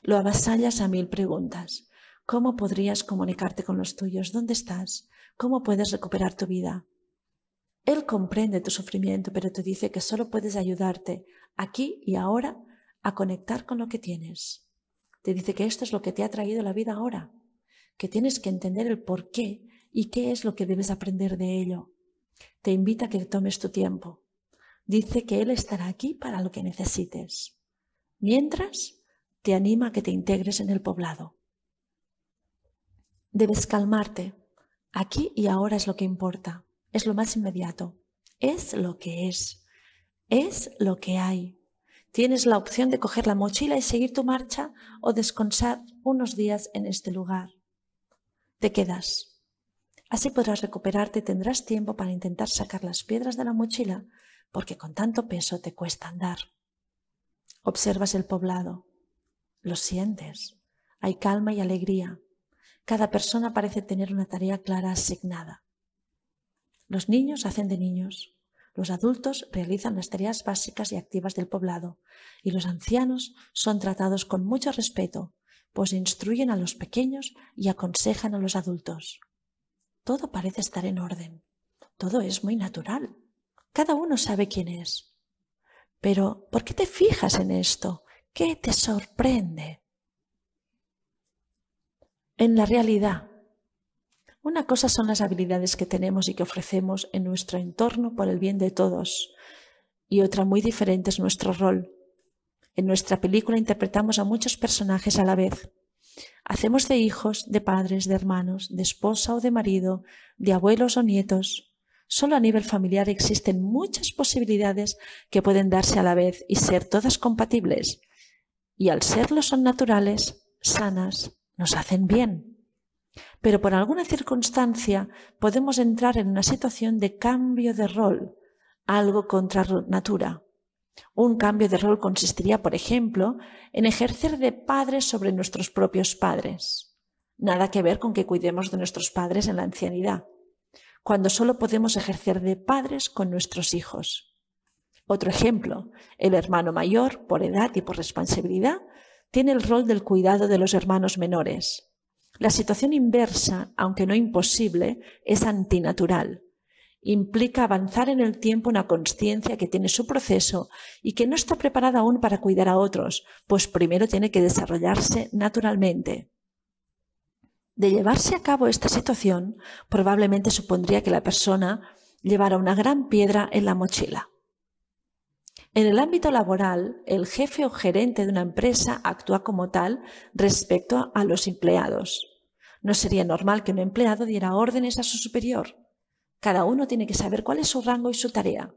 Lo avasallas a mil preguntas. ¿Cómo podrías comunicarte con los tuyos? ¿Dónde estás? ¿Cómo puedes recuperar tu vida? Él comprende tu sufrimiento, pero te dice que solo puedes ayudarte aquí y ahora a conectar con lo que tienes. Te dice que esto es lo que te ha traído la vida ahora, que tienes que entender el por qué y qué es lo que debes aprender de ello. Te invita a que tomes tu tiempo. Dice que Él estará aquí para lo que necesites. Mientras, te anima a que te integres en el poblado. Debes calmarte. Aquí y ahora es lo que importa. Es lo más inmediato. Es lo que es. Es lo que hay. Tienes la opción de coger la mochila y seguir tu marcha o descansar unos días en este lugar. Te quedas Así podrás recuperarte y tendrás tiempo para intentar sacar las piedras de la mochila, porque con tanto peso te cuesta andar. Observas el poblado, lo sientes, hay calma y alegría. Cada persona parece tener una tarea clara asignada. Los niños hacen de niños, los adultos realizan las tareas básicas y activas del poblado y los ancianos son tratados con mucho respeto, pues instruyen a los pequeños y aconsejan a los adultos todo parece estar en orden, todo es muy natural, cada uno sabe quién es. Pero, ¿por qué te fijas en esto? ¿Qué te sorprende? En la realidad, una cosa son las habilidades que tenemos y que ofrecemos en nuestro entorno por el bien de todos, y otra muy diferente es nuestro rol. En nuestra película interpretamos a muchos personajes a la vez Hacemos de hijos, de padres, de hermanos, de esposa o de marido, de abuelos o nietos. Solo a nivel familiar existen muchas posibilidades que pueden darse a la vez y ser todas compatibles. Y al serlo son naturales, sanas, nos hacen bien. Pero por alguna circunstancia podemos entrar en una situación de cambio de rol, algo contra natura. Un cambio de rol consistiría, por ejemplo, en ejercer de padres sobre nuestros propios padres. Nada que ver con que cuidemos de nuestros padres en la ancianidad, cuando solo podemos ejercer de padres con nuestros hijos. Otro ejemplo, el hermano mayor, por edad y por responsabilidad, tiene el rol del cuidado de los hermanos menores. La situación inversa, aunque no imposible, es antinatural implica avanzar en el tiempo una conciencia que tiene su proceso y que no está preparada aún para cuidar a otros, pues primero tiene que desarrollarse naturalmente. De llevarse a cabo esta situación, probablemente supondría que la persona llevara una gran piedra en la mochila. En el ámbito laboral, el jefe o gerente de una empresa actúa como tal respecto a los empleados. No sería normal que un empleado diera órdenes a su superior, cada uno tiene que saber cuál es su rango y su tarea.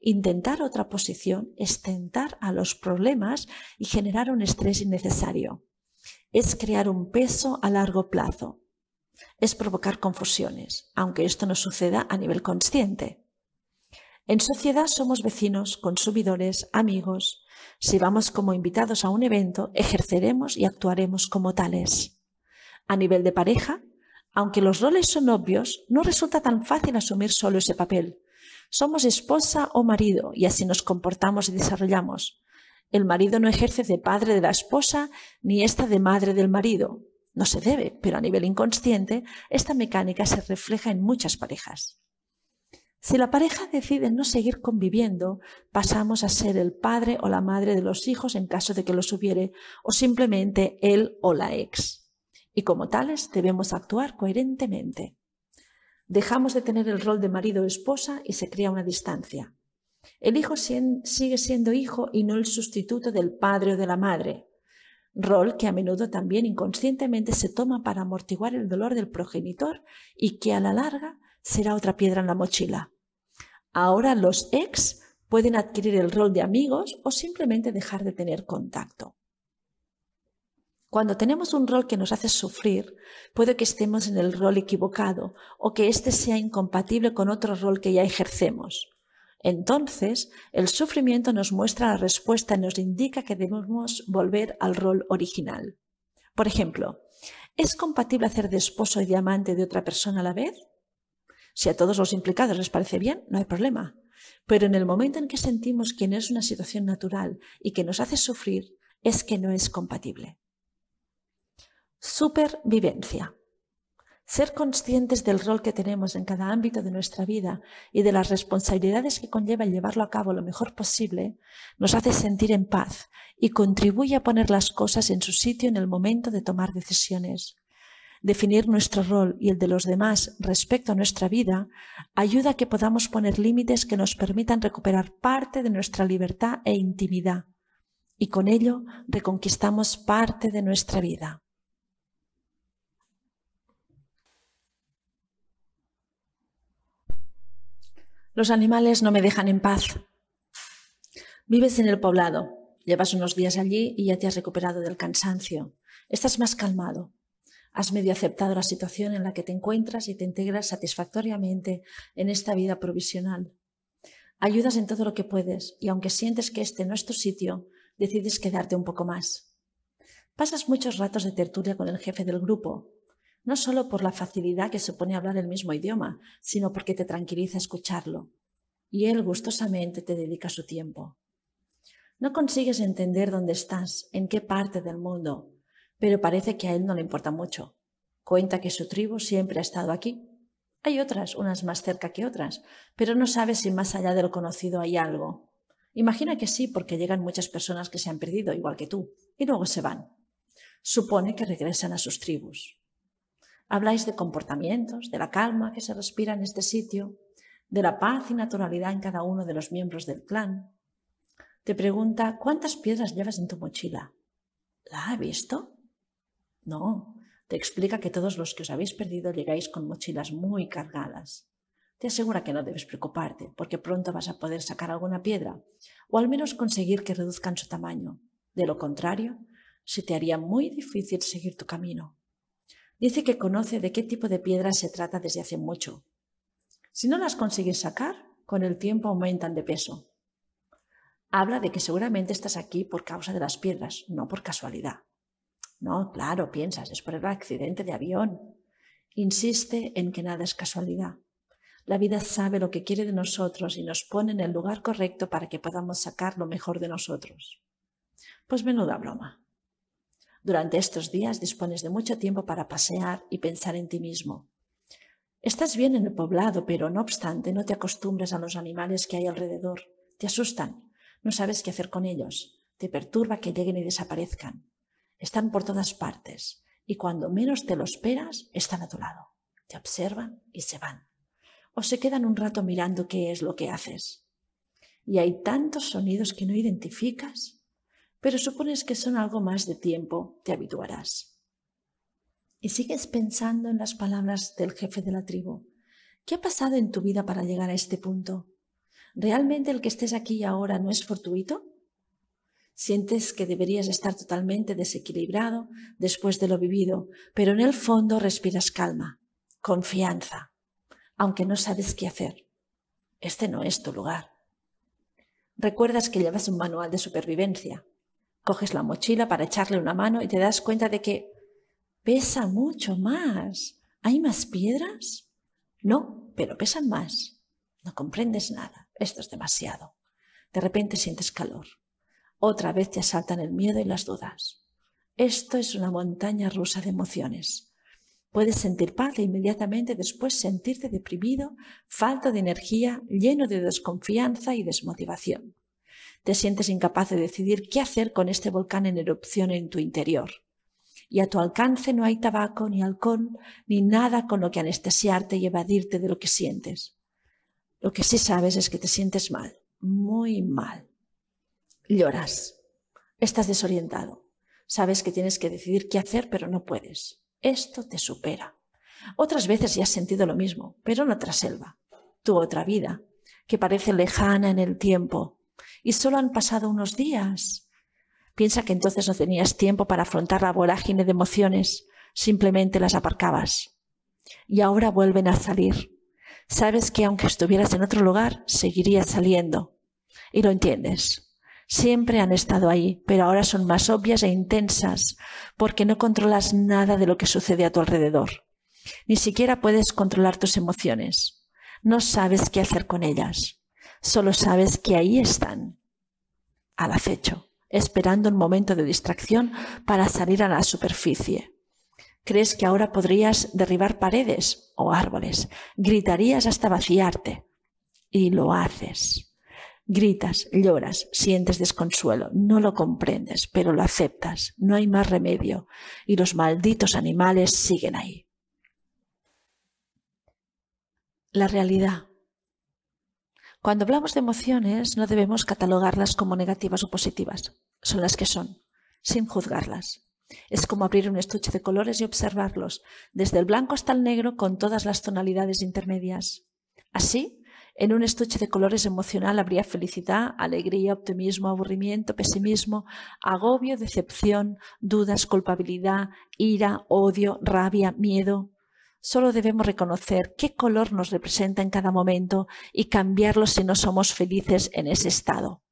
Intentar otra posición es tentar a los problemas y generar un estrés innecesario. Es crear un peso a largo plazo. Es provocar confusiones, aunque esto no suceda a nivel consciente. En sociedad somos vecinos, consumidores, amigos. Si vamos como invitados a un evento, ejerceremos y actuaremos como tales. A nivel de pareja, aunque los roles son obvios, no resulta tan fácil asumir solo ese papel. Somos esposa o marido y así nos comportamos y desarrollamos. El marido no ejerce de padre de la esposa ni esta de madre del marido. No se debe, pero a nivel inconsciente, esta mecánica se refleja en muchas parejas. Si la pareja decide no seguir conviviendo, pasamos a ser el padre o la madre de los hijos en caso de que los hubiere, o simplemente él o la ex y como tales debemos actuar coherentemente. Dejamos de tener el rol de marido o esposa y se crea una distancia. El hijo sigue siendo hijo y no el sustituto del padre o de la madre, rol que a menudo también inconscientemente se toma para amortiguar el dolor del progenitor y que a la larga será otra piedra en la mochila. Ahora los ex pueden adquirir el rol de amigos o simplemente dejar de tener contacto. Cuando tenemos un rol que nos hace sufrir, puede que estemos en el rol equivocado o que éste sea incompatible con otro rol que ya ejercemos. Entonces, el sufrimiento nos muestra la respuesta y nos indica que debemos volver al rol original. Por ejemplo, ¿es compatible hacer de esposo y de amante de otra persona a la vez? Si a todos los implicados les parece bien, no hay problema. Pero en el momento en que sentimos que no es una situación natural y que nos hace sufrir, es que no es compatible. Supervivencia. Ser conscientes del rol que tenemos en cada ámbito de nuestra vida y de las responsabilidades que conlleva llevarlo a cabo lo mejor posible nos hace sentir en paz y contribuye a poner las cosas en su sitio en el momento de tomar decisiones. Definir nuestro rol y el de los demás respecto a nuestra vida ayuda a que podamos poner límites que nos permitan recuperar parte de nuestra libertad e intimidad y con ello reconquistamos parte de nuestra vida. Los animales no me dejan en paz. Vives en el poblado, llevas unos días allí y ya te has recuperado del cansancio. Estás más calmado. Has medio aceptado la situación en la que te encuentras y te integras satisfactoriamente en esta vida provisional. Ayudas en todo lo que puedes y aunque sientes que este no es tu sitio, decides quedarte un poco más. Pasas muchos ratos de tertulia con el jefe del grupo, no solo por la facilidad que supone hablar el mismo idioma, sino porque te tranquiliza escucharlo, y él gustosamente te dedica su tiempo. No consigues entender dónde estás, en qué parte del mundo, pero parece que a él no le importa mucho. Cuenta que su tribu siempre ha estado aquí. Hay otras, unas más cerca que otras, pero no sabe si más allá de lo conocido hay algo. Imagina que sí, porque llegan muchas personas que se han perdido, igual que tú, y luego se van. Supone que regresan a sus tribus. Habláis de comportamientos, de la calma que se respira en este sitio, de la paz y naturalidad en cada uno de los miembros del clan. Te pregunta, ¿cuántas piedras llevas en tu mochila? ¿La ha visto? No. Te explica que todos los que os habéis perdido llegáis con mochilas muy cargadas. Te asegura que no debes preocuparte, porque pronto vas a poder sacar alguna piedra, o al menos conseguir que reduzcan su tamaño. De lo contrario, se te haría muy difícil seguir tu camino. Dice que conoce de qué tipo de piedras se trata desde hace mucho. Si no las consigues sacar, con el tiempo aumentan de peso. Habla de que seguramente estás aquí por causa de las piedras, no por casualidad. No, claro, piensas, es por el accidente de avión. Insiste en que nada es casualidad. La vida sabe lo que quiere de nosotros y nos pone en el lugar correcto para que podamos sacar lo mejor de nosotros. Pues menuda broma. Durante estos días dispones de mucho tiempo para pasear y pensar en ti mismo. Estás bien en el poblado, pero no obstante no te acostumbras a los animales que hay alrededor. Te asustan, no sabes qué hacer con ellos, te perturba que lleguen y desaparezcan. Están por todas partes y cuando menos te lo esperas, están a tu lado. Te observan y se van. O se quedan un rato mirando qué es lo que haces. Y hay tantos sonidos que no identificas pero supones que son algo más de tiempo, te habituarás. Y sigues pensando en las palabras del jefe de la tribu. ¿Qué ha pasado en tu vida para llegar a este punto? ¿Realmente el que estés aquí ahora no es fortuito? Sientes que deberías estar totalmente desequilibrado después de lo vivido, pero en el fondo respiras calma, confianza, aunque no sabes qué hacer. Este no es tu lugar. Recuerdas que llevas un manual de supervivencia, coges la mochila para echarle una mano y te das cuenta de que pesa mucho más. ¿Hay más piedras? No, pero pesan más. No comprendes nada. Esto es demasiado. De repente sientes calor. Otra vez te asaltan el miedo y las dudas. Esto es una montaña rusa de emociones. Puedes sentir paz e inmediatamente después sentirte deprimido, falta de energía, lleno de desconfianza y desmotivación te sientes incapaz de decidir qué hacer con este volcán en erupción en tu interior. Y a tu alcance no hay tabaco, ni halcón ni nada con lo que anestesiarte y evadirte de lo que sientes. Lo que sí sabes es que te sientes mal, muy mal. Lloras, estás desorientado, sabes que tienes que decidir qué hacer, pero no puedes. Esto te supera. Otras veces ya has sentido lo mismo, pero en otra selva, tu otra vida, que parece lejana en el tiempo, y solo han pasado unos días. Piensa que entonces no tenías tiempo para afrontar la vorágine de emociones, simplemente las aparcabas. Y ahora vuelven a salir. Sabes que aunque estuvieras en otro lugar, seguirías saliendo. Y lo entiendes. Siempre han estado ahí, pero ahora son más obvias e intensas, porque no controlas nada de lo que sucede a tu alrededor. Ni siquiera puedes controlar tus emociones. No sabes qué hacer con ellas. Solo sabes que ahí están, al acecho, esperando un momento de distracción para salir a la superficie. Crees que ahora podrías derribar paredes o árboles. Gritarías hasta vaciarte. Y lo haces. Gritas, lloras, sientes desconsuelo, no lo comprendes, pero lo aceptas, no hay más remedio, y los malditos animales siguen ahí. La realidad cuando hablamos de emociones, no debemos catalogarlas como negativas o positivas. Son las que son, sin juzgarlas. Es como abrir un estuche de colores y observarlos, desde el blanco hasta el negro, con todas las tonalidades intermedias. Así, en un estuche de colores emocional habría felicidad, alegría, optimismo, aburrimiento, pesimismo, agobio, decepción, dudas, culpabilidad, ira, odio, rabia, miedo. Solo debemos reconocer qué color nos representa en cada momento y cambiarlo si no somos felices en ese estado.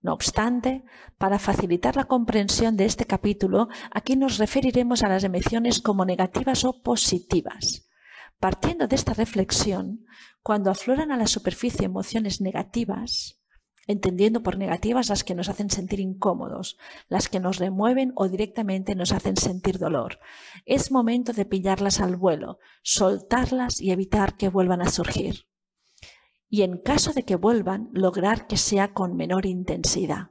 No obstante, para facilitar la comprensión de este capítulo, aquí nos referiremos a las emociones como negativas o positivas. Partiendo de esta reflexión, cuando afloran a la superficie emociones negativas, entendiendo por negativas las que nos hacen sentir incómodos, las que nos remueven o directamente nos hacen sentir dolor. Es momento de pillarlas al vuelo, soltarlas y evitar que vuelvan a surgir. Y en caso de que vuelvan, lograr que sea con menor intensidad.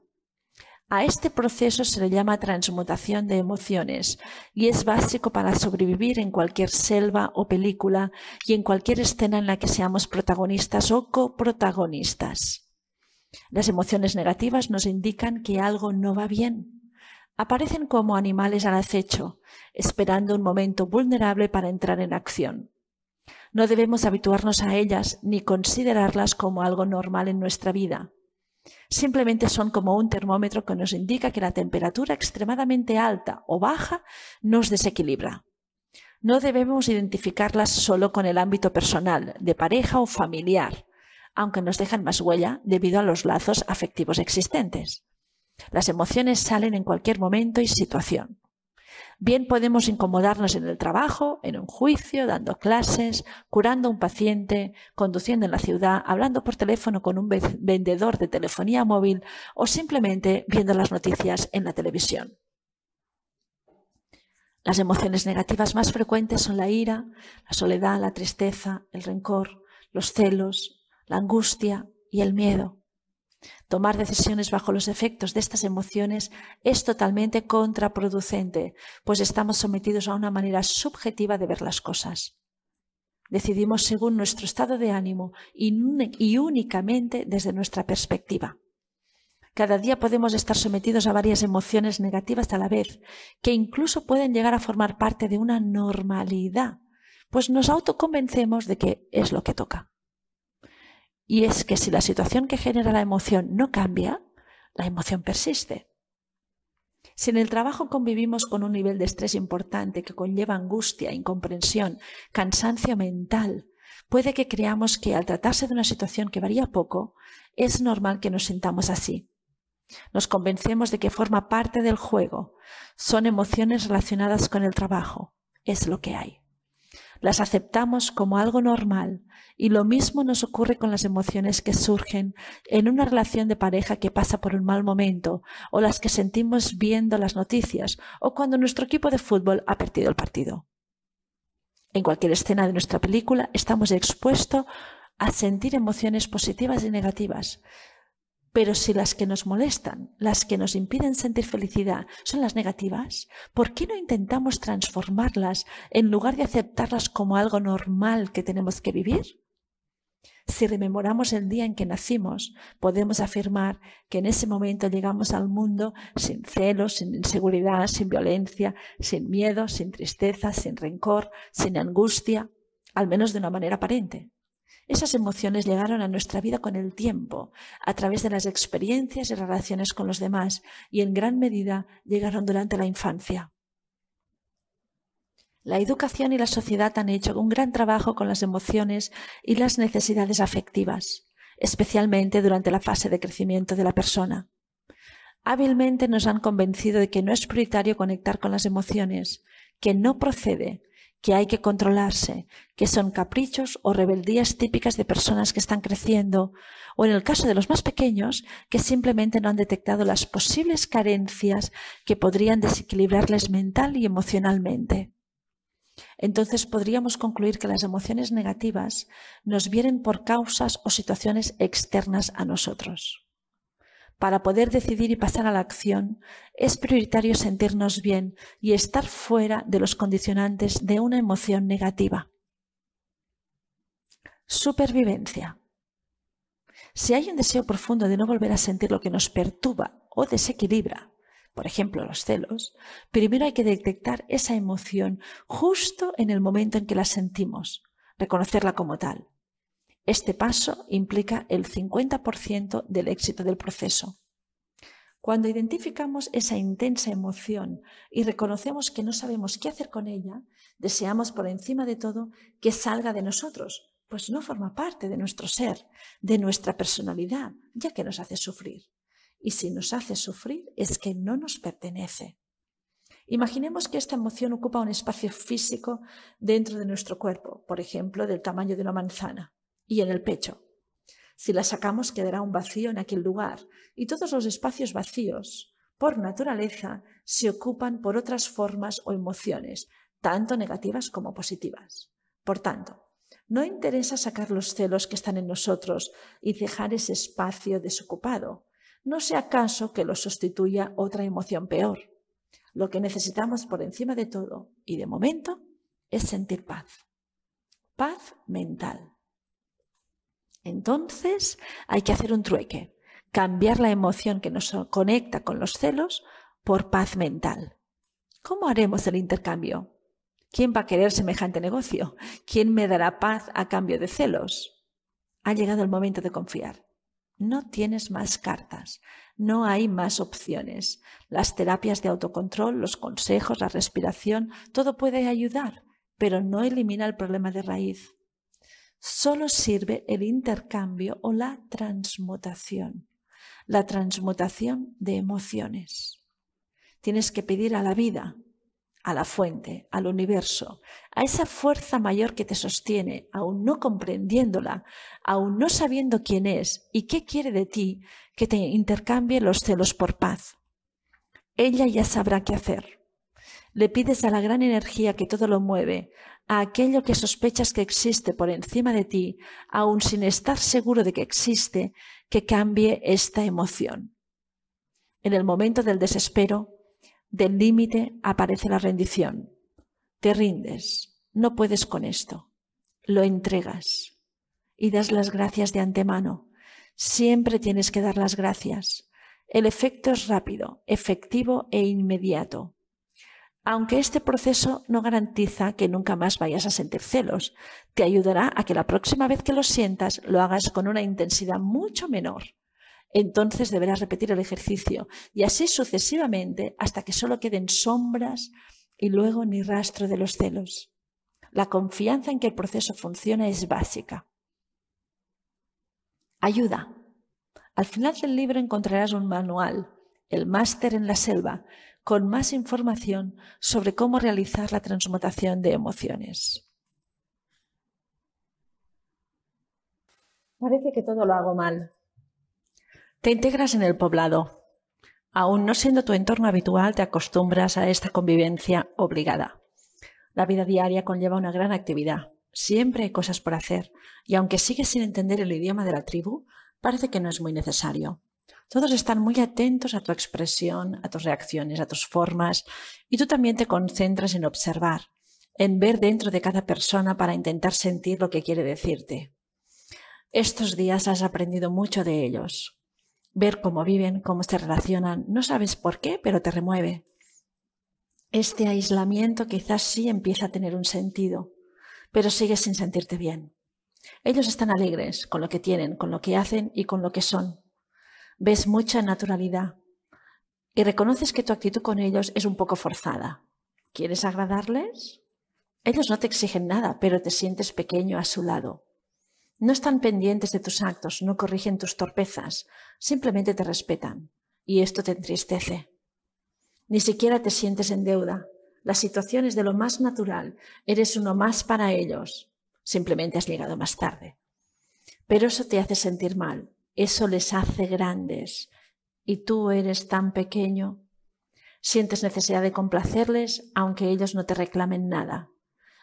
A este proceso se le llama transmutación de emociones y es básico para sobrevivir en cualquier selva o película y en cualquier escena en la que seamos protagonistas o coprotagonistas. Las emociones negativas nos indican que algo no va bien. Aparecen como animales al acecho, esperando un momento vulnerable para entrar en acción. No debemos habituarnos a ellas ni considerarlas como algo normal en nuestra vida. Simplemente son como un termómetro que nos indica que la temperatura extremadamente alta o baja nos desequilibra. No debemos identificarlas solo con el ámbito personal, de pareja o familiar aunque nos dejan más huella debido a los lazos afectivos existentes. Las emociones salen en cualquier momento y situación. Bien podemos incomodarnos en el trabajo, en un juicio, dando clases, curando a un paciente, conduciendo en la ciudad, hablando por teléfono con un vendedor de telefonía móvil o simplemente viendo las noticias en la televisión. Las emociones negativas más frecuentes son la ira, la soledad, la tristeza, el rencor, los celos, la angustia y el miedo. Tomar decisiones bajo los efectos de estas emociones es totalmente contraproducente, pues estamos sometidos a una manera subjetiva de ver las cosas. Decidimos según nuestro estado de ánimo y, únicamente desde nuestra perspectiva. Cada día podemos estar sometidos a varias emociones negativas a la vez, que incluso pueden llegar a formar parte de una normalidad, pues nos autoconvencemos de que es lo que toca. Y es que si la situación que genera la emoción no cambia, la emoción persiste. Si en el trabajo convivimos con un nivel de estrés importante que conlleva angustia, incomprensión, cansancio mental, puede que creamos que al tratarse de una situación que varía poco, es normal que nos sintamos así. Nos convencemos de que forma parte del juego. Son emociones relacionadas con el trabajo. Es lo que hay. Las aceptamos como algo normal y lo mismo nos ocurre con las emociones que surgen en una relación de pareja que pasa por un mal momento o las que sentimos viendo las noticias o cuando nuestro equipo de fútbol ha perdido el partido. En cualquier escena de nuestra película estamos expuestos a sentir emociones positivas y negativas pero si las que nos molestan, las que nos impiden sentir felicidad, son las negativas, ¿por qué no intentamos transformarlas en lugar de aceptarlas como algo normal que tenemos que vivir? Si rememoramos el día en que nacimos, podemos afirmar que en ese momento llegamos al mundo sin celos, sin inseguridad, sin violencia, sin miedo, sin tristeza, sin rencor, sin angustia, al menos de una manera aparente. Esas emociones llegaron a nuestra vida con el tiempo, a través de las experiencias y relaciones con los demás, y en gran medida llegaron durante la infancia. La educación y la sociedad han hecho un gran trabajo con las emociones y las necesidades afectivas, especialmente durante la fase de crecimiento de la persona. Hábilmente nos han convencido de que no es prioritario conectar con las emociones, que no procede que hay que controlarse, que son caprichos o rebeldías típicas de personas que están creciendo, o en el caso de los más pequeños, que simplemente no han detectado las posibles carencias que podrían desequilibrarles mental y emocionalmente. Entonces podríamos concluir que las emociones negativas nos vienen por causas o situaciones externas a nosotros para poder decidir y pasar a la acción, es prioritario sentirnos bien y estar fuera de los condicionantes de una emoción negativa. Supervivencia. Si hay un deseo profundo de no volver a sentir lo que nos perturba o desequilibra, por ejemplo los celos, primero hay que detectar esa emoción justo en el momento en que la sentimos, reconocerla como tal este paso implica el 50% del éxito del proceso. Cuando identificamos esa intensa emoción y reconocemos que no sabemos qué hacer con ella, deseamos por encima de todo que salga de nosotros, pues no forma parte de nuestro ser, de nuestra personalidad, ya que nos hace sufrir. Y si nos hace sufrir es que no nos pertenece. Imaginemos que esta emoción ocupa un espacio físico dentro de nuestro cuerpo, por ejemplo, del tamaño de una manzana y en el pecho. Si la sacamos quedará un vacío en aquel lugar y todos los espacios vacíos, por naturaleza, se ocupan por otras formas o emociones, tanto negativas como positivas. Por tanto, no interesa sacar los celos que están en nosotros y dejar ese espacio desocupado. No sea acaso que lo sustituya otra emoción peor. Lo que necesitamos por encima de todo y de momento es sentir paz. Paz mental. Entonces hay que hacer un trueque, cambiar la emoción que nos conecta con los celos por paz mental. ¿Cómo haremos el intercambio? ¿Quién va a querer semejante negocio? ¿Quién me dará paz a cambio de celos? Ha llegado el momento de confiar. No tienes más cartas, no hay más opciones. Las terapias de autocontrol, los consejos, la respiración, todo puede ayudar, pero no elimina el problema de raíz solo sirve el intercambio o la transmutación, la transmutación de emociones. Tienes que pedir a la vida, a la fuente, al universo, a esa fuerza mayor que te sostiene, aún no comprendiéndola, aún no sabiendo quién es y qué quiere de ti, que te intercambie los celos por paz. Ella ya sabrá qué hacer. Le pides a la gran energía que todo lo mueve, a aquello que sospechas que existe por encima de ti, aun sin estar seguro de que existe, que cambie esta emoción. En el momento del desespero, del límite, aparece la rendición. Te rindes, no puedes con esto, lo entregas y das las gracias de antemano. Siempre tienes que dar las gracias. El efecto es rápido, efectivo e inmediato aunque este proceso no garantiza que nunca más vayas a sentir celos. Te ayudará a que la próxima vez que lo sientas lo hagas con una intensidad mucho menor. Entonces deberás repetir el ejercicio y así sucesivamente hasta que solo queden sombras y luego ni rastro de los celos. La confianza en que el proceso funciona es básica. Ayuda. Al final del libro encontrarás un manual, el máster en la selva, con más información sobre cómo realizar la transmutación de emociones. Parece que todo lo hago mal. Te integras en el poblado. Aún no siendo tu entorno habitual, te acostumbras a esta convivencia obligada. La vida diaria conlleva una gran actividad. Siempre hay cosas por hacer, y aunque sigues sin entender el idioma de la tribu, parece que no es muy necesario. Todos están muy atentos a tu expresión, a tus reacciones, a tus formas, y tú también te concentras en observar, en ver dentro de cada persona para intentar sentir lo que quiere decirte. Estos días has aprendido mucho de ellos. Ver cómo viven, cómo se relacionan, no sabes por qué, pero te remueve. Este aislamiento quizás sí empieza a tener un sentido, pero sigues sin sentirte bien. Ellos están alegres con lo que tienen, con lo que hacen y con lo que son ves mucha naturalidad y reconoces que tu actitud con ellos es un poco forzada. ¿Quieres agradarles? Ellos no te exigen nada, pero te sientes pequeño a su lado. No están pendientes de tus actos, no corrigen tus torpezas, simplemente te respetan. Y esto te entristece. Ni siquiera te sientes en deuda. La situación es de lo más natural. Eres uno más para ellos. Simplemente has llegado más tarde. Pero eso te hace sentir mal eso les hace grandes y tú eres tan pequeño. Sientes necesidad de complacerles aunque ellos no te reclamen nada.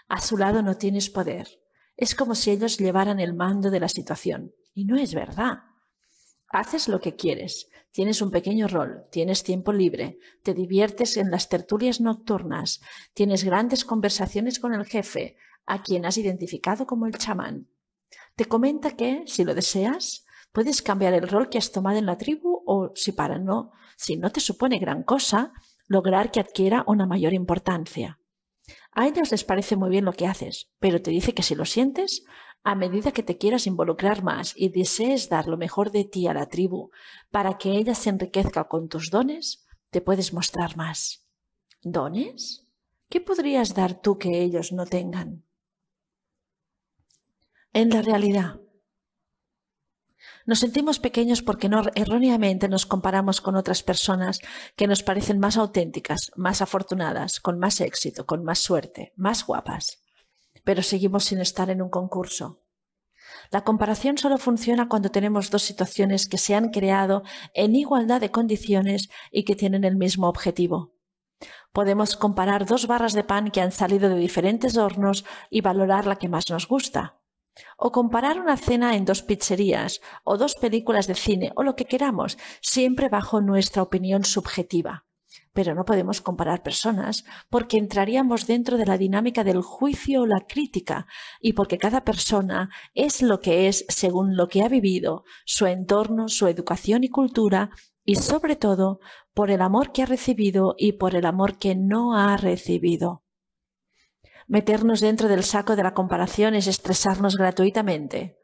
A su lado no tienes poder. Es como si ellos llevaran el mando de la situación. Y no es verdad. Haces lo que quieres, tienes un pequeño rol, tienes tiempo libre, te diviertes en las tertulias nocturnas, tienes grandes conversaciones con el jefe, a quien has identificado como el chamán. Te comenta que, si lo deseas, Puedes cambiar el rol que has tomado en la tribu o, si para no, si no te supone gran cosa, lograr que adquiera una mayor importancia. A ellos les parece muy bien lo que haces, pero te dice que si lo sientes, a medida que te quieras involucrar más y desees dar lo mejor de ti a la tribu para que ella se enriquezca con tus dones, te puedes mostrar más. ¿Dones? ¿Qué podrías dar tú que ellos no tengan? En la realidad, nos sentimos pequeños porque no, erróneamente nos comparamos con otras personas que nos parecen más auténticas, más afortunadas, con más éxito, con más suerte, más guapas. Pero seguimos sin estar en un concurso. La comparación solo funciona cuando tenemos dos situaciones que se han creado en igualdad de condiciones y que tienen el mismo objetivo. Podemos comparar dos barras de pan que han salido de diferentes hornos y valorar la que más nos gusta. O comparar una cena en dos pizzerías o dos películas de cine o lo que queramos, siempre bajo nuestra opinión subjetiva. Pero no podemos comparar personas porque entraríamos dentro de la dinámica del juicio o la crítica y porque cada persona es lo que es según lo que ha vivido, su entorno, su educación y cultura y sobre todo por el amor que ha recibido y por el amor que no ha recibido meternos dentro del saco de la comparación es estresarnos gratuitamente.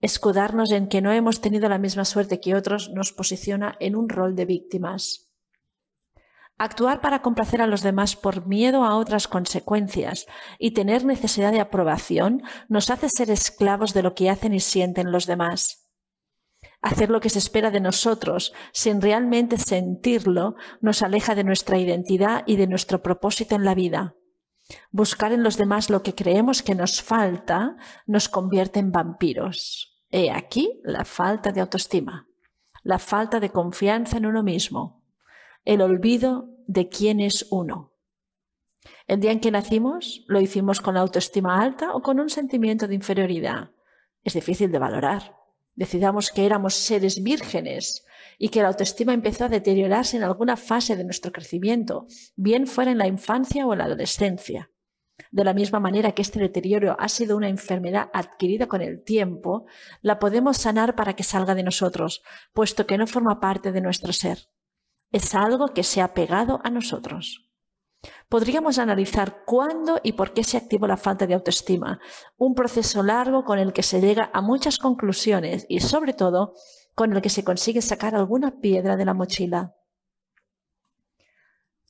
Escudarnos en que no hemos tenido la misma suerte que otros nos posiciona en un rol de víctimas. Actuar para complacer a los demás por miedo a otras consecuencias y tener necesidad de aprobación nos hace ser esclavos de lo que hacen y sienten los demás. Hacer lo que se espera de nosotros sin realmente sentirlo nos aleja de nuestra identidad y de nuestro propósito en la vida. Buscar en los demás lo que creemos que nos falta nos convierte en vampiros. He aquí la falta de autoestima, la falta de confianza en uno mismo, el olvido de quién es uno. El día en que nacimos, lo hicimos con la autoestima alta o con un sentimiento de inferioridad. Es difícil de valorar decidamos que éramos seres vírgenes y que la autoestima empezó a deteriorarse en alguna fase de nuestro crecimiento, bien fuera en la infancia o en la adolescencia. De la misma manera que este deterioro ha sido una enfermedad adquirida con el tiempo, la podemos sanar para que salga de nosotros, puesto que no forma parte de nuestro ser. Es algo que se ha pegado a nosotros. Podríamos analizar cuándo y por qué se activó la falta de autoestima, un proceso largo con el que se llega a muchas conclusiones y sobre todo con el que se consigue sacar alguna piedra de la mochila.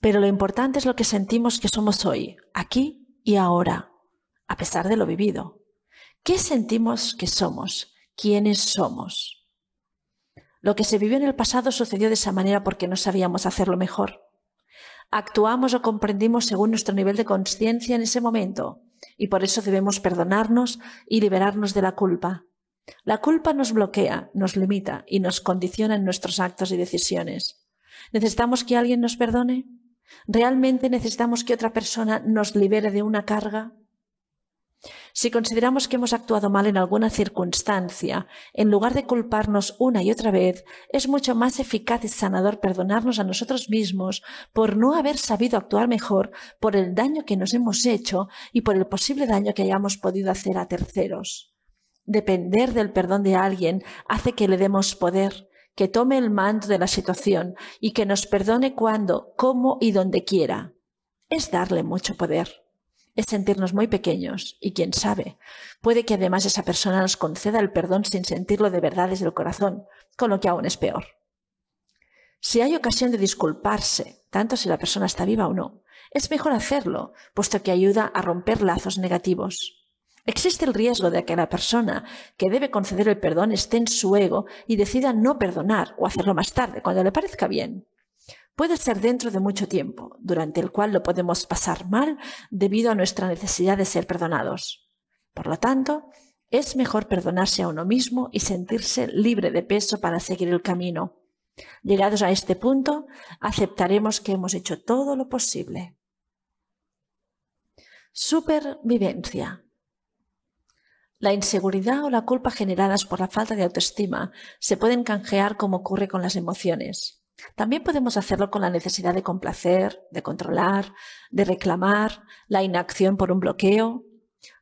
Pero lo importante es lo que sentimos que somos hoy, aquí y ahora, a pesar de lo vivido. ¿Qué sentimos que somos? ¿Quiénes somos? Lo que se vivió en el pasado sucedió de esa manera porque no sabíamos hacerlo mejor actuamos o comprendimos según nuestro nivel de conciencia en ese momento y por eso debemos perdonarnos y liberarnos de la culpa. La culpa nos bloquea, nos limita y nos condiciona en nuestros actos y decisiones. ¿Necesitamos que alguien nos perdone? ¿Realmente necesitamos que otra persona nos libere de una carga? Si consideramos que hemos actuado mal en alguna circunstancia, en lugar de culparnos una y otra vez, es mucho más eficaz y sanador perdonarnos a nosotros mismos por no haber sabido actuar mejor, por el daño que nos hemos hecho y por el posible daño que hayamos podido hacer a terceros. Depender del perdón de alguien hace que le demos poder, que tome el mando de la situación y que nos perdone cuando, cómo y donde quiera. Es darle mucho poder es sentirnos muy pequeños y quién sabe, puede que además esa persona nos conceda el perdón sin sentirlo de verdad desde el corazón, con lo que aún es peor. Si hay ocasión de disculparse, tanto si la persona está viva o no, es mejor hacerlo, puesto que ayuda a romper lazos negativos. Existe el riesgo de que la persona que debe conceder el perdón esté en su ego y decida no perdonar o hacerlo más tarde, cuando le parezca bien. Puede ser dentro de mucho tiempo, durante el cual lo podemos pasar mal debido a nuestra necesidad de ser perdonados. Por lo tanto, es mejor perdonarse a uno mismo y sentirse libre de peso para seguir el camino. Llegados a este punto, aceptaremos que hemos hecho todo lo posible. Supervivencia. La inseguridad o la culpa generadas por la falta de autoestima se pueden canjear como ocurre con las emociones. También podemos hacerlo con la necesidad de complacer, de controlar, de reclamar, la inacción por un bloqueo.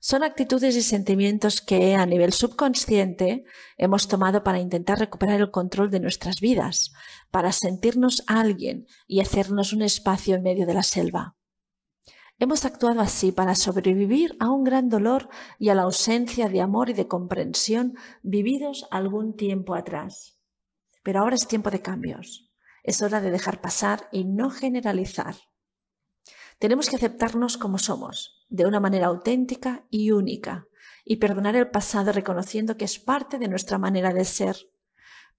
Son actitudes y sentimientos que a nivel subconsciente hemos tomado para intentar recuperar el control de nuestras vidas, para sentirnos alguien y hacernos un espacio en medio de la selva. Hemos actuado así para sobrevivir a un gran dolor y a la ausencia de amor y de comprensión vividos algún tiempo atrás. Pero ahora es tiempo de cambios. Es hora de dejar pasar y no generalizar. Tenemos que aceptarnos como somos, de una manera auténtica y única, y perdonar el pasado reconociendo que es parte de nuestra manera de ser.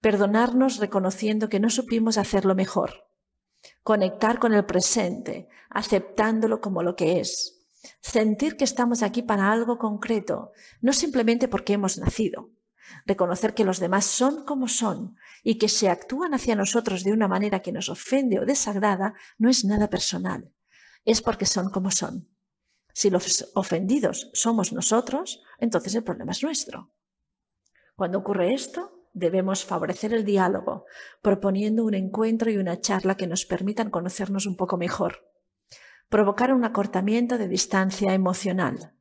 Perdonarnos reconociendo que no supimos hacerlo mejor. Conectar con el presente, aceptándolo como lo que es. Sentir que estamos aquí para algo concreto, no simplemente porque hemos nacido. Reconocer que los demás son como son, y que se actúan hacia nosotros de una manera que nos ofende o desagrada, no es nada personal, es porque son como son. Si los ofendidos somos nosotros, entonces el problema es nuestro. Cuando ocurre esto, debemos favorecer el diálogo, proponiendo un encuentro y una charla que nos permitan conocernos un poco mejor. Provocar un acortamiento de distancia emocional,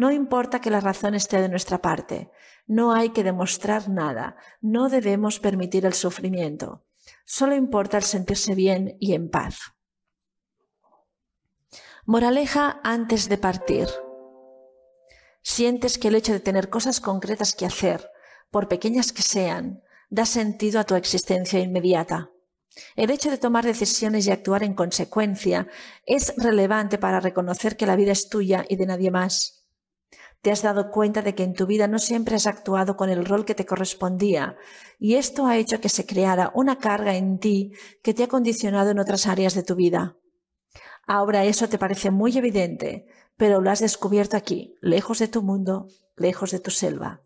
no importa que la razón esté de nuestra parte, no hay que demostrar nada, no debemos permitir el sufrimiento, solo importa el sentirse bien y en paz. Moraleja antes de partir. Sientes que el hecho de tener cosas concretas que hacer, por pequeñas que sean, da sentido a tu existencia inmediata. El hecho de tomar decisiones y actuar en consecuencia es relevante para reconocer que la vida es tuya y de nadie más te has dado cuenta de que en tu vida no siempre has actuado con el rol que te correspondía y esto ha hecho que se creara una carga en ti que te ha condicionado en otras áreas de tu vida. Ahora eso te parece muy evidente, pero lo has descubierto aquí, lejos de tu mundo, lejos de tu selva.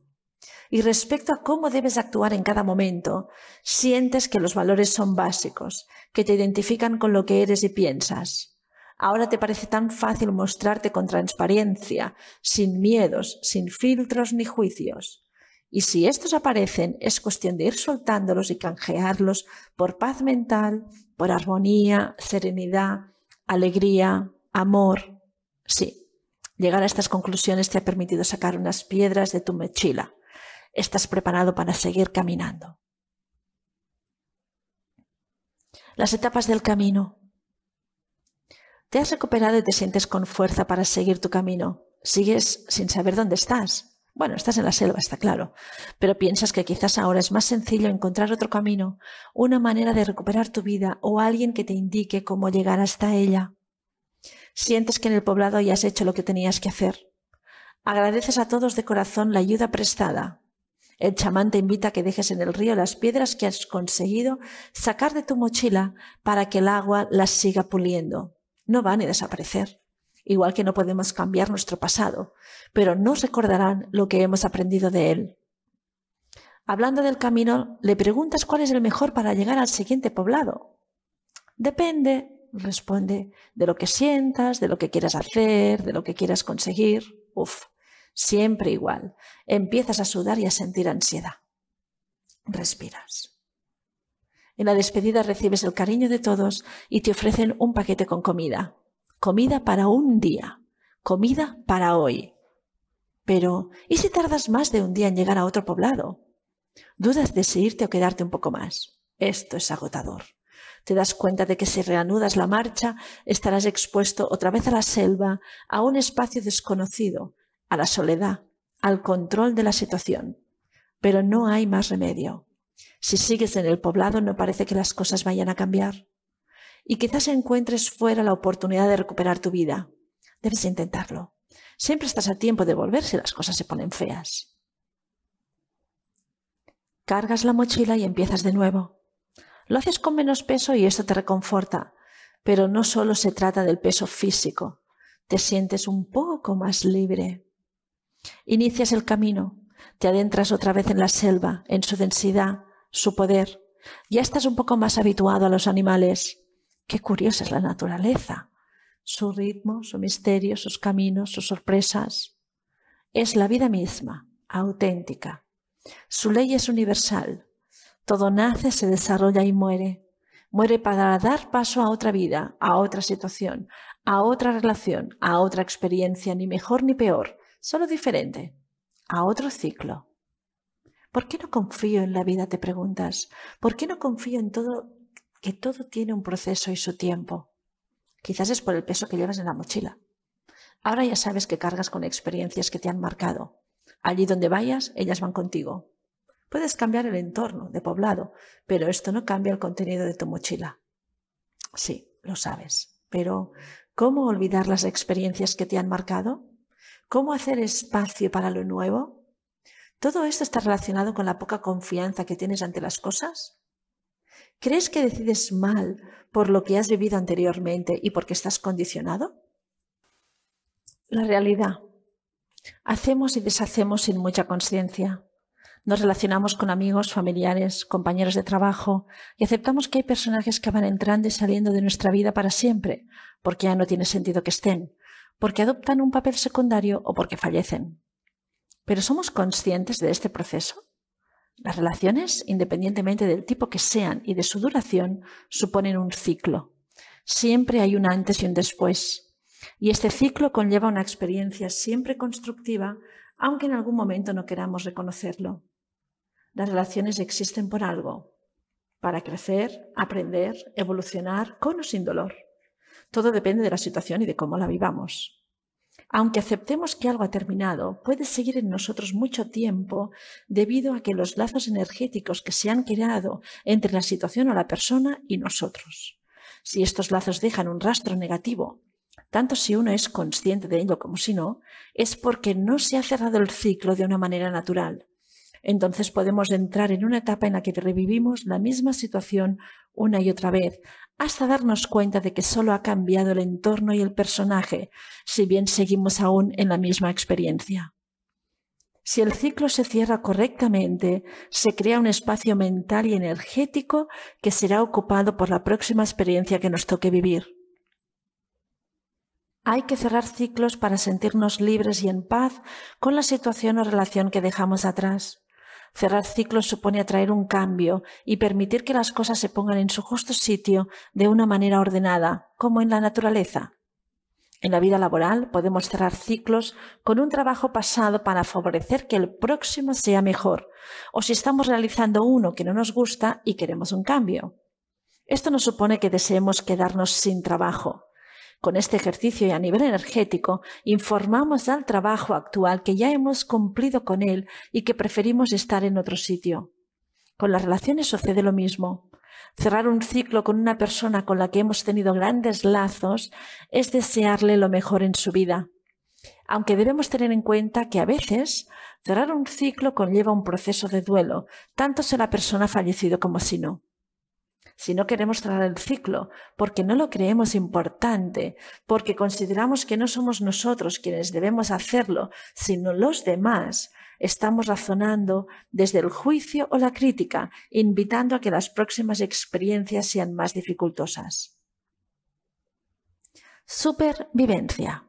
Y respecto a cómo debes actuar en cada momento, sientes que los valores son básicos, que te identifican con lo que eres y piensas. Ahora te parece tan fácil mostrarte con transparencia, sin miedos, sin filtros ni juicios. Y si estos aparecen, es cuestión de ir soltándolos y canjearlos por paz mental, por armonía, serenidad, alegría, amor. Sí, llegar a estas conclusiones te ha permitido sacar unas piedras de tu mochila. Estás preparado para seguir caminando. Las etapas del camino. Te has recuperado y te sientes con fuerza para seguir tu camino. Sigues sin saber dónde estás. Bueno, estás en la selva, está claro, pero piensas que quizás ahora es más sencillo encontrar otro camino, una manera de recuperar tu vida o alguien que te indique cómo llegar hasta ella. Sientes que en el poblado ya has hecho lo que tenías que hacer. Agradeces a todos de corazón la ayuda prestada. El chamán te invita a que dejes en el río las piedras que has conseguido sacar de tu mochila para que el agua las siga puliendo no van a desaparecer. Igual que no podemos cambiar nuestro pasado, pero nos recordarán lo que hemos aprendido de él. Hablando del camino, le preguntas cuál es el mejor para llegar al siguiente poblado. Depende, responde, de lo que sientas, de lo que quieras hacer, de lo que quieras conseguir. Uf, siempre igual. Empiezas a sudar y a sentir ansiedad. Respiras. En la despedida recibes el cariño de todos y te ofrecen un paquete con comida. Comida para un día. Comida para hoy. Pero, ¿y si tardas más de un día en llegar a otro poblado? ¿Dudas de si o quedarte un poco más? Esto es agotador. Te das cuenta de que si reanudas la marcha, estarás expuesto otra vez a la selva, a un espacio desconocido, a la soledad, al control de la situación. Pero no hay más remedio. Si sigues en el poblado no parece que las cosas vayan a cambiar. Y quizás encuentres fuera la oportunidad de recuperar tu vida. Debes intentarlo. Siempre estás a tiempo de volver si las cosas se ponen feas. Cargas la mochila y empiezas de nuevo. Lo haces con menos peso y eso te reconforta. Pero no solo se trata del peso físico. Te sientes un poco más libre. Inicias el camino. Te adentras otra vez en la selva, en su densidad, su poder. Ya estás un poco más habituado a los animales. Qué curiosa es la naturaleza. Su ritmo, su misterio, sus caminos, sus sorpresas. Es la vida misma, auténtica. Su ley es universal. Todo nace, se desarrolla y muere. Muere para dar paso a otra vida, a otra situación, a otra relación, a otra experiencia, ni mejor ni peor, solo diferente, a otro ciclo. ¿Por qué no confío en la vida? Te preguntas. ¿Por qué no confío en todo, que todo tiene un proceso y su tiempo? Quizás es por el peso que llevas en la mochila. Ahora ya sabes que cargas con experiencias que te han marcado. Allí donde vayas, ellas van contigo. Puedes cambiar el entorno de poblado, pero esto no cambia el contenido de tu mochila. Sí, lo sabes, pero ¿cómo olvidar las experiencias que te han marcado? ¿Cómo hacer espacio para lo nuevo? ¿Todo esto está relacionado con la poca confianza que tienes ante las cosas? ¿Crees que decides mal por lo que has vivido anteriormente y porque estás condicionado? La realidad. Hacemos y deshacemos sin mucha conciencia. Nos relacionamos con amigos, familiares, compañeros de trabajo y aceptamos que hay personajes que van entrando y saliendo de nuestra vida para siempre, porque ya no tiene sentido que estén, porque adoptan un papel secundario o porque fallecen. Pero somos conscientes de este proceso. Las relaciones, independientemente del tipo que sean y de su duración, suponen un ciclo. Siempre hay un antes y un después. Y este ciclo conlleva una experiencia siempre constructiva, aunque en algún momento no queramos reconocerlo. Las relaciones existen por algo, para crecer, aprender, evolucionar con o sin dolor. Todo depende de la situación y de cómo la vivamos. Aunque aceptemos que algo ha terminado, puede seguir en nosotros mucho tiempo debido a que los lazos energéticos que se han creado entre la situación o la persona y nosotros. Si estos lazos dejan un rastro negativo, tanto si uno es consciente de ello como si no, es porque no se ha cerrado el ciclo de una manera natural. Entonces podemos entrar en una etapa en la que revivimos la misma situación una y otra vez, hasta darnos cuenta de que solo ha cambiado el entorno y el personaje, si bien seguimos aún en la misma experiencia. Si el ciclo se cierra correctamente, se crea un espacio mental y energético que será ocupado por la próxima experiencia que nos toque vivir. Hay que cerrar ciclos para sentirnos libres y en paz con la situación o relación que dejamos atrás. Cerrar ciclos supone atraer un cambio y permitir que las cosas se pongan en su justo sitio de una manera ordenada, como en la naturaleza. En la vida laboral podemos cerrar ciclos con un trabajo pasado para favorecer que el próximo sea mejor, o si estamos realizando uno que no nos gusta y queremos un cambio. Esto no supone que deseemos quedarnos sin trabajo, con este ejercicio y a nivel energético, informamos al trabajo actual que ya hemos cumplido con él y que preferimos estar en otro sitio. Con las relaciones sucede lo mismo. Cerrar un ciclo con una persona con la que hemos tenido grandes lazos es desearle lo mejor en su vida. Aunque debemos tener en cuenta que a veces cerrar un ciclo conlleva un proceso de duelo, tanto si la persona ha fallecido como si no si no queremos cerrar el ciclo, porque no lo creemos importante, porque consideramos que no somos nosotros quienes debemos hacerlo, sino los demás, estamos razonando desde el juicio o la crítica, invitando a que las próximas experiencias sean más dificultosas. Supervivencia.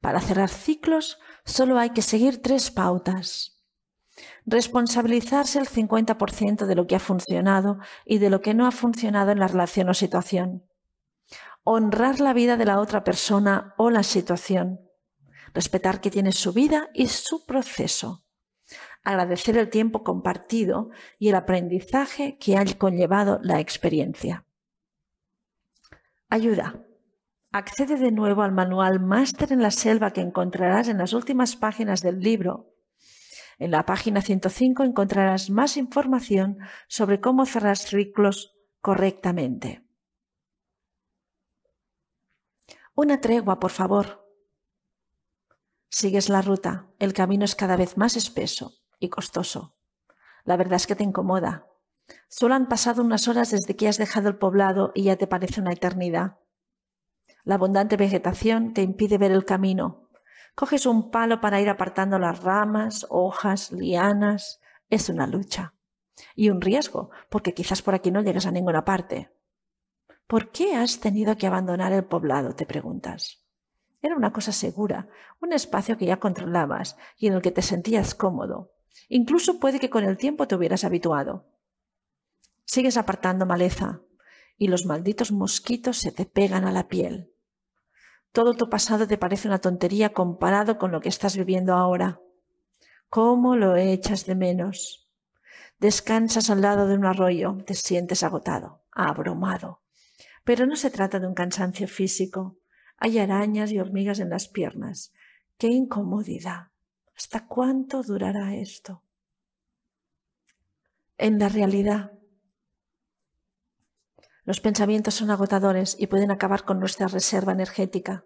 Para cerrar ciclos solo hay que seguir tres pautas. Responsabilizarse el 50% de lo que ha funcionado y de lo que no ha funcionado en la relación o situación. Honrar la vida de la otra persona o la situación. Respetar que tiene su vida y su proceso. Agradecer el tiempo compartido y el aprendizaje que ha conllevado la experiencia. Ayuda. Accede de nuevo al manual Máster en la Selva que encontrarás en las últimas páginas del libro en la página 105 encontrarás más información sobre cómo cerrar ciclos correctamente. Una tregua, por favor. Sigues la ruta, el camino es cada vez más espeso y costoso. La verdad es que te incomoda. Solo han pasado unas horas desde que has dejado el poblado y ya te parece una eternidad. La abundante vegetación te impide ver el camino, Coges un palo para ir apartando las ramas, hojas, lianas. Es una lucha. Y un riesgo, porque quizás por aquí no llegues a ninguna parte. ¿Por qué has tenido que abandonar el poblado? te preguntas. Era una cosa segura, un espacio que ya controlabas y en el que te sentías cómodo. Incluso puede que con el tiempo te hubieras habituado. Sigues apartando maleza y los malditos mosquitos se te pegan a la piel. Todo tu pasado te parece una tontería comparado con lo que estás viviendo ahora. ¿Cómo lo echas de menos? Descansas al lado de un arroyo, te sientes agotado, abrumado. Pero no se trata de un cansancio físico. Hay arañas y hormigas en las piernas. ¡Qué incomodidad! ¿Hasta cuánto durará esto? En la realidad, los pensamientos son agotadores y pueden acabar con nuestra reserva energética.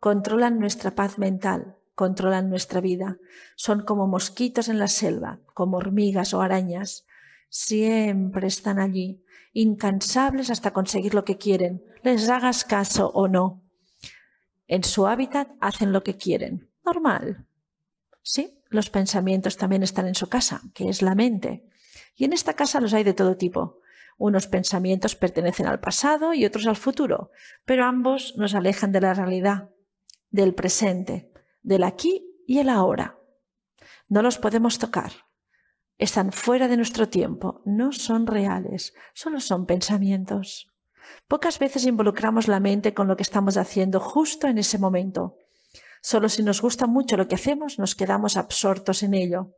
Controlan nuestra paz mental, controlan nuestra vida. Son como mosquitos en la selva, como hormigas o arañas. Siempre están allí, incansables hasta conseguir lo que quieren, les hagas caso o no. En su hábitat hacen lo que quieren. Normal. Sí, los pensamientos también están en su casa, que es la mente. Y en esta casa los hay de todo tipo. Unos pensamientos pertenecen al pasado y otros al futuro, pero ambos nos alejan de la realidad, del presente, del aquí y el ahora. No los podemos tocar. Están fuera de nuestro tiempo, no son reales, solo son pensamientos. Pocas veces involucramos la mente con lo que estamos haciendo justo en ese momento. Solo si nos gusta mucho lo que hacemos nos quedamos absortos en ello.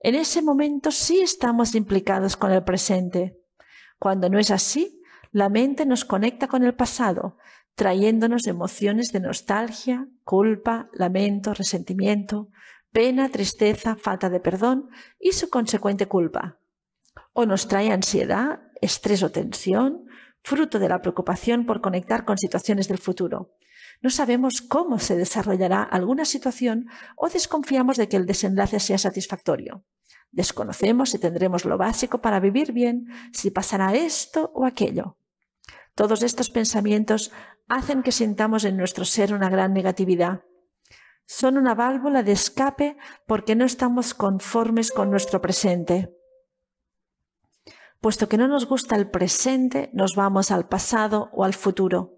En ese momento sí estamos implicados con el presente. Cuando no es así, la mente nos conecta con el pasado trayéndonos emociones de nostalgia, culpa, lamento, resentimiento, pena, tristeza, falta de perdón y su consecuente culpa. O nos trae ansiedad, estrés o tensión, fruto de la preocupación por conectar con situaciones del futuro. No sabemos cómo se desarrollará alguna situación o desconfiamos de que el desenlace sea satisfactorio. Desconocemos si tendremos lo básico para vivir bien, si pasará esto o aquello. Todos estos pensamientos hacen que sintamos en nuestro ser una gran negatividad. Son una válvula de escape porque no estamos conformes con nuestro presente. Puesto que no nos gusta el presente, nos vamos al pasado o al futuro.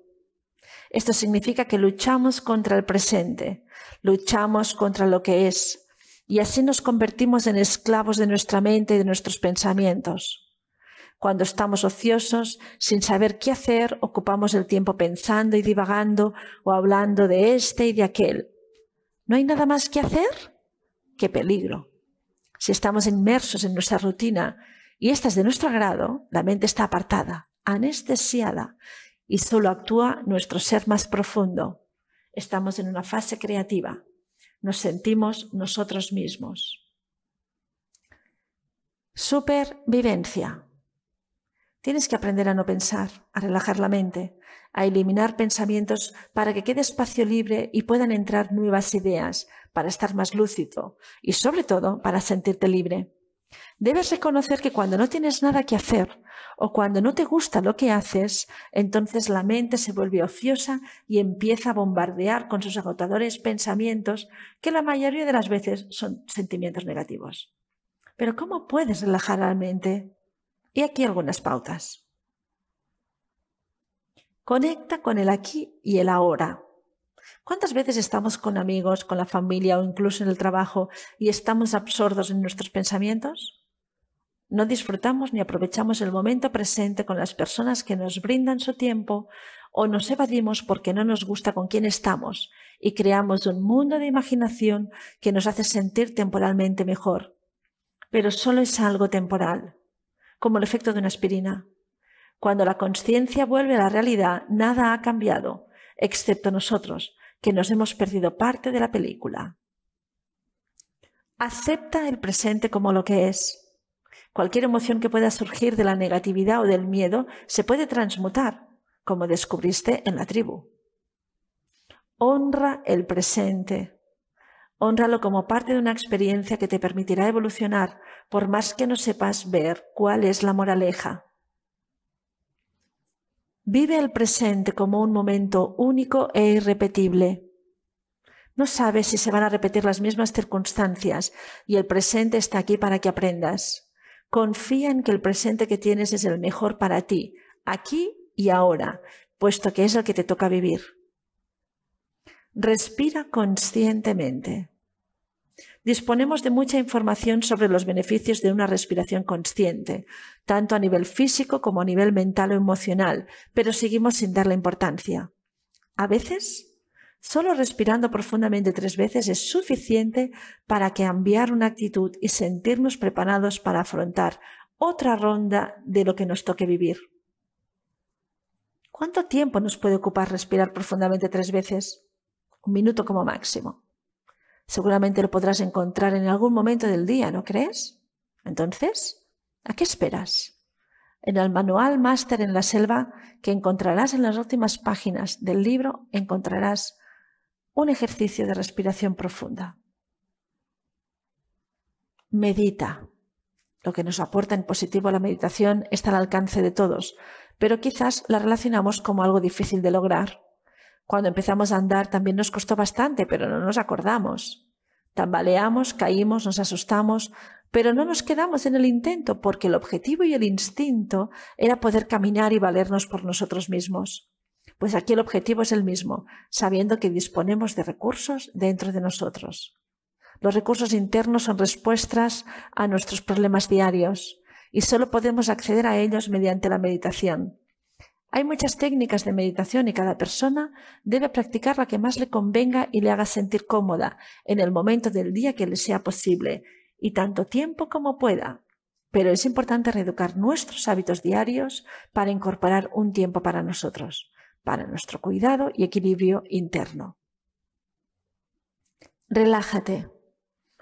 Esto significa que luchamos contra el presente, luchamos contra lo que es, y así nos convertimos en esclavos de nuestra mente y de nuestros pensamientos. Cuando estamos ociosos, sin saber qué hacer, ocupamos el tiempo pensando y divagando o hablando de este y de aquel. ¿No hay nada más que hacer? ¡Qué peligro! Si estamos inmersos en nuestra rutina y esta es de nuestro agrado, la mente está apartada, anestesiada y solo actúa nuestro ser más profundo. Estamos en una fase creativa. Nos sentimos nosotros mismos. Supervivencia. Tienes que aprender a no pensar, a relajar la mente, a eliminar pensamientos para que quede espacio libre y puedan entrar nuevas ideas, para estar más lúcido y sobre todo para sentirte libre. Debes reconocer que cuando no tienes nada que hacer o cuando no te gusta lo que haces, entonces la mente se vuelve ociosa y empieza a bombardear con sus agotadores pensamientos que la mayoría de las veces son sentimientos negativos. Pero ¿cómo puedes relajar la mente? Y aquí algunas pautas. Conecta con el aquí y el ahora. ¿Cuántas veces estamos con amigos, con la familia o incluso en el trabajo y estamos absortos en nuestros pensamientos? No disfrutamos ni aprovechamos el momento presente con las personas que nos brindan su tiempo o nos evadimos porque no nos gusta con quién estamos y creamos un mundo de imaginación que nos hace sentir temporalmente mejor. Pero solo es algo temporal como el efecto de una aspirina. Cuando la conciencia vuelve a la realidad, nada ha cambiado, excepto nosotros, que nos hemos perdido parte de la película. Acepta el presente como lo que es. Cualquier emoción que pueda surgir de la negatividad o del miedo se puede transmutar, como descubriste en la tribu. Honra el presente. Honralo como parte de una experiencia que te permitirá evolucionar por más que no sepas ver cuál es la moraleja. Vive el presente como un momento único e irrepetible. No sabes si se van a repetir las mismas circunstancias y el presente está aquí para que aprendas. Confía en que el presente que tienes es el mejor para ti, aquí y ahora, puesto que es el que te toca vivir. Respira conscientemente. Disponemos de mucha información sobre los beneficios de una respiración consciente, tanto a nivel físico como a nivel mental o emocional, pero seguimos sin darle importancia. A veces, solo respirando profundamente tres veces es suficiente para cambiar una actitud y sentirnos preparados para afrontar otra ronda de lo que nos toque vivir. ¿Cuánto tiempo nos puede ocupar respirar profundamente tres veces? Un minuto como máximo. Seguramente lo podrás encontrar en algún momento del día, ¿no crees? Entonces, ¿a qué esperas? En el manual Máster en la Selva que encontrarás en las últimas páginas del libro encontrarás un ejercicio de respiración profunda. Medita. Lo que nos aporta en positivo la meditación está al alcance de todos, pero quizás la relacionamos como algo difícil de lograr cuando empezamos a andar también nos costó bastante, pero no nos acordamos. Tambaleamos, caímos, nos asustamos, pero no nos quedamos en el intento porque el objetivo y el instinto era poder caminar y valernos por nosotros mismos. Pues aquí el objetivo es el mismo, sabiendo que disponemos de recursos dentro de nosotros. Los recursos internos son respuestas a nuestros problemas diarios y solo podemos acceder a ellos mediante la meditación. Hay muchas técnicas de meditación y cada persona debe practicar la que más le convenga y le haga sentir cómoda en el momento del día que le sea posible y tanto tiempo como pueda. Pero es importante reeducar nuestros hábitos diarios para incorporar un tiempo para nosotros, para nuestro cuidado y equilibrio interno. Relájate.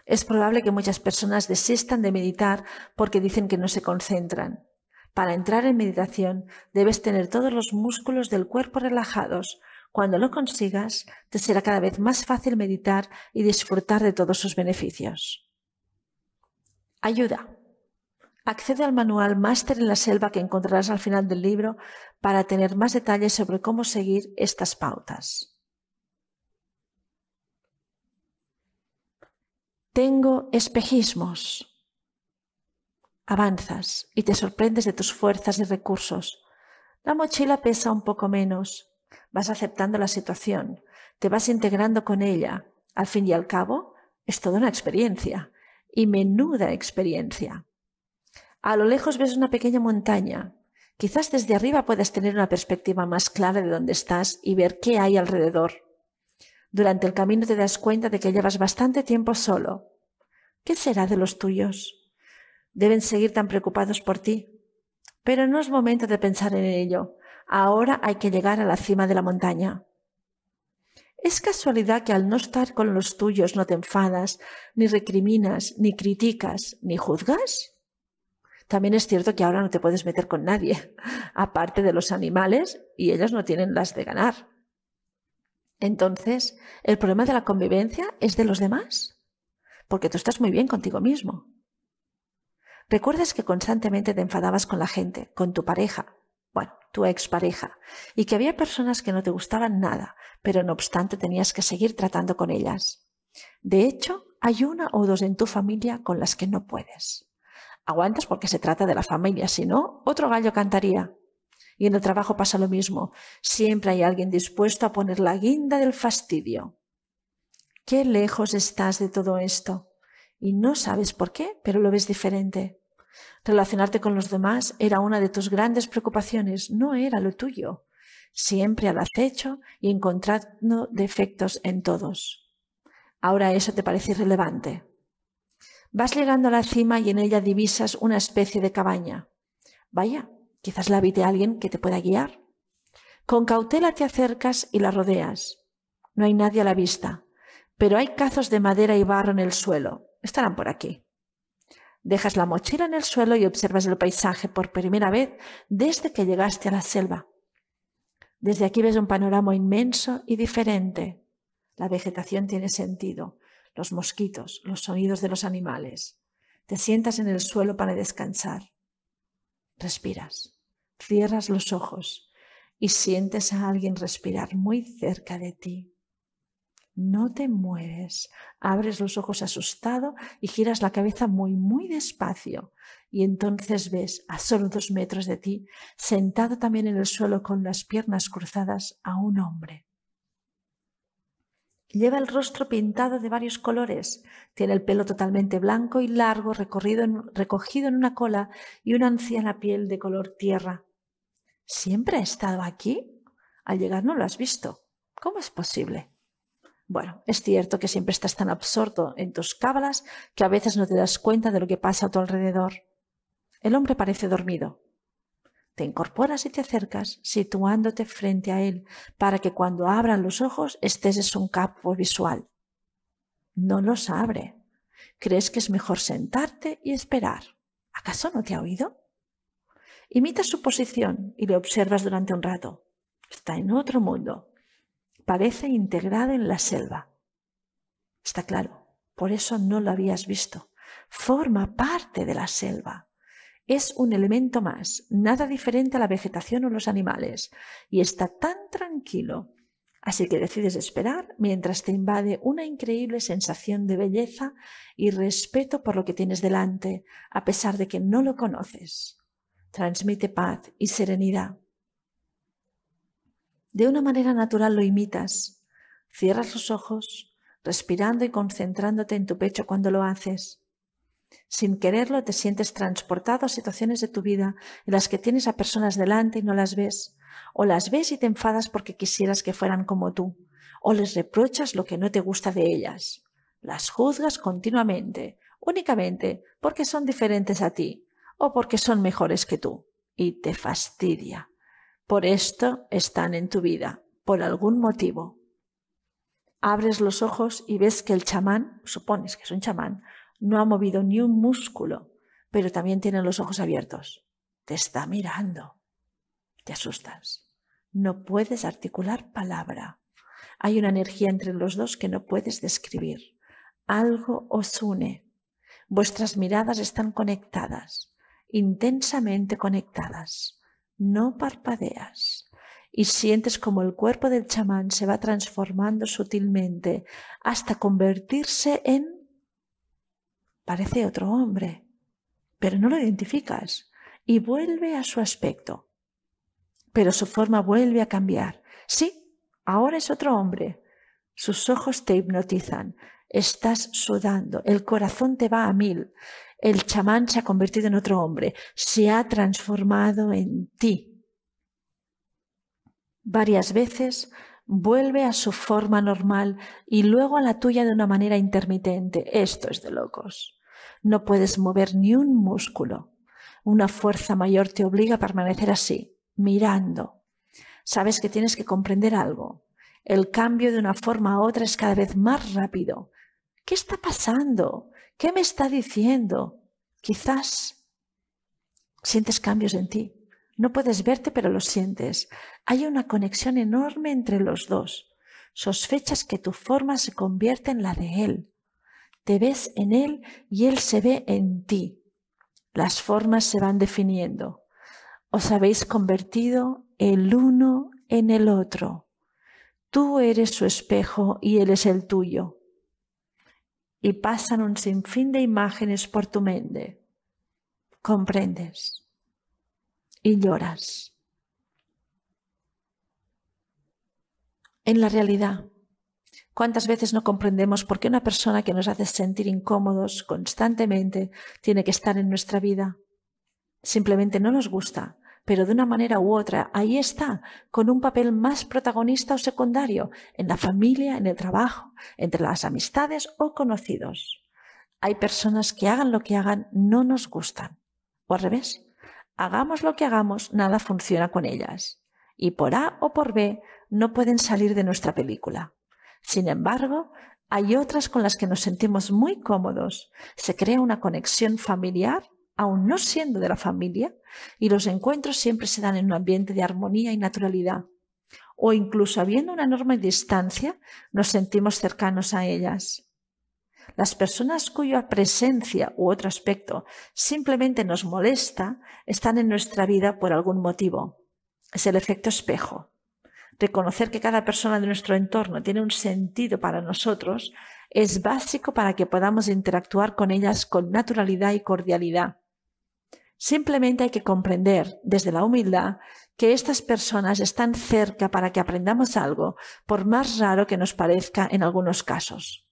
Es probable que muchas personas desistan de meditar porque dicen que no se concentran. Para entrar en meditación debes tener todos los músculos del cuerpo relajados. Cuando lo consigas, te será cada vez más fácil meditar y disfrutar de todos sus beneficios. Ayuda. Accede al manual Máster en la Selva que encontrarás al final del libro para tener más detalles sobre cómo seguir estas pautas. Tengo espejismos. Avanzas y te sorprendes de tus fuerzas y recursos. La mochila pesa un poco menos. Vas aceptando la situación, te vas integrando con ella. Al fin y al cabo, es toda una experiencia. Y menuda experiencia. A lo lejos ves una pequeña montaña. Quizás desde arriba puedas tener una perspectiva más clara de dónde estás y ver qué hay alrededor. Durante el camino te das cuenta de que llevas bastante tiempo solo. ¿Qué será de los tuyos? deben seguir tan preocupados por ti. Pero no es momento de pensar en ello. Ahora hay que llegar a la cima de la montaña. ¿Es casualidad que al no estar con los tuyos no te enfadas, ni recriminas, ni criticas, ni juzgas? También es cierto que ahora no te puedes meter con nadie, aparte de los animales, y ellos no tienen las de ganar. Entonces, ¿el problema de la convivencia es de los demás? Porque tú estás muy bien contigo mismo. Recuerdas que constantemente te enfadabas con la gente, con tu pareja, bueno, tu expareja, y que había personas que no te gustaban nada, pero no obstante tenías que seguir tratando con ellas. De hecho, hay una o dos en tu familia con las que no puedes. Aguantas porque se trata de la familia, si no, otro gallo cantaría. Y en el trabajo pasa lo mismo. Siempre hay alguien dispuesto a poner la guinda del fastidio. Qué lejos estás de todo esto y no sabes por qué, pero lo ves diferente. Relacionarte con los demás era una de tus grandes preocupaciones, no era lo tuyo. Siempre al acecho y encontrando defectos en todos. Ahora eso te parece irrelevante. Vas llegando a la cima y en ella divisas una especie de cabaña. Vaya, quizás la habite alguien que te pueda guiar. Con cautela te acercas y la rodeas. No hay nadie a la vista, pero hay cazos de madera y barro en el suelo. Estarán por aquí. Dejas la mochila en el suelo y observas el paisaje por primera vez desde que llegaste a la selva. Desde aquí ves un panorama inmenso y diferente. La vegetación tiene sentido, los mosquitos, los sonidos de los animales. Te sientas en el suelo para descansar. Respiras, cierras los ojos y sientes a alguien respirar muy cerca de ti. No te mueves. Abres los ojos asustado y giras la cabeza muy, muy despacio. Y entonces ves, a solo dos metros de ti, sentado también en el suelo con las piernas cruzadas, a un hombre. Lleva el rostro pintado de varios colores, tiene el pelo totalmente blanco y largo recogido en una cola y una anciana piel de color tierra. ¿Siempre ha estado aquí? Al llegar no lo has visto. ¿Cómo es posible? Bueno, es cierto que siempre estás tan absorto en tus cábalas que a veces no te das cuenta de lo que pasa a tu alrededor. El hombre parece dormido. Te incorporas y te acercas, situándote frente a él, para que cuando abran los ojos estés en un campo visual. No los abre. Crees que es mejor sentarte y esperar. ¿Acaso no te ha oído? Imitas su posición y le observas durante un rato. Está en otro mundo parece integrada en la selva. Está claro, por eso no lo habías visto. Forma parte de la selva. Es un elemento más, nada diferente a la vegetación o los animales, y está tan tranquilo. Así que decides esperar mientras te invade una increíble sensación de belleza y respeto por lo que tienes delante, a pesar de que no lo conoces. Transmite paz y serenidad. De una manera natural lo imitas. Cierras los ojos, respirando y concentrándote en tu pecho cuando lo haces. Sin quererlo te sientes transportado a situaciones de tu vida en las que tienes a personas delante y no las ves, o las ves y te enfadas porque quisieras que fueran como tú, o les reprochas lo que no te gusta de ellas. Las juzgas continuamente, únicamente porque son diferentes a ti o porque son mejores que tú, y te fastidia. Por esto están en tu vida, por algún motivo. Abres los ojos y ves que el chamán, supones que es un chamán, no ha movido ni un músculo, pero también tiene los ojos abiertos. Te está mirando. Te asustas. No puedes articular palabra. Hay una energía entre los dos que no puedes describir. Algo os une. Vuestras miradas están conectadas, intensamente conectadas no parpadeas y sientes como el cuerpo del chamán se va transformando sutilmente hasta convertirse en... parece otro hombre, pero no lo identificas y vuelve a su aspecto. Pero su forma vuelve a cambiar. Sí, ahora es otro hombre. Sus ojos te hipnotizan, estás sudando, el corazón te va a mil, el chamán se ha convertido en otro hombre, se ha transformado en ti. Varias veces vuelve a su forma normal y luego a la tuya de una manera intermitente. Esto es de locos. No puedes mover ni un músculo. Una fuerza mayor te obliga a permanecer así, mirando. Sabes que tienes que comprender algo. El cambio de una forma a otra es cada vez más rápido. ¿Qué está pasando? ¿Qué me está diciendo? Quizás sientes cambios en ti. No puedes verte, pero lo sientes. Hay una conexión enorme entre los dos. Sospechas que tu forma se convierte en la de él. Te ves en él y él se ve en ti. Las formas se van definiendo. Os habéis convertido el uno en el otro. Tú eres su espejo y él es el tuyo y pasan un sinfín de imágenes por tu mente. Comprendes y lloras. En la realidad, ¿cuántas veces no comprendemos por qué una persona que nos hace sentir incómodos constantemente tiene que estar en nuestra vida? Simplemente no nos gusta, pero de una manera u otra ahí está, con un papel más protagonista o secundario, en la familia, en el trabajo, entre las amistades o conocidos. Hay personas que hagan lo que hagan, no nos gustan. O al revés, hagamos lo que hagamos, nada funciona con ellas. Y por A o por B no pueden salir de nuestra película. Sin embargo, hay otras con las que nos sentimos muy cómodos. Se crea una conexión familiar aun no siendo de la familia, y los encuentros siempre se dan en un ambiente de armonía y naturalidad. O incluso habiendo una enorme distancia, nos sentimos cercanos a ellas. Las personas cuya presencia u otro aspecto simplemente nos molesta están en nuestra vida por algún motivo. Es el efecto espejo. Reconocer que cada persona de nuestro entorno tiene un sentido para nosotros es básico para que podamos interactuar con ellas con naturalidad y cordialidad. Simplemente hay que comprender desde la humildad que estas personas están cerca para que aprendamos algo, por más raro que nos parezca en algunos casos.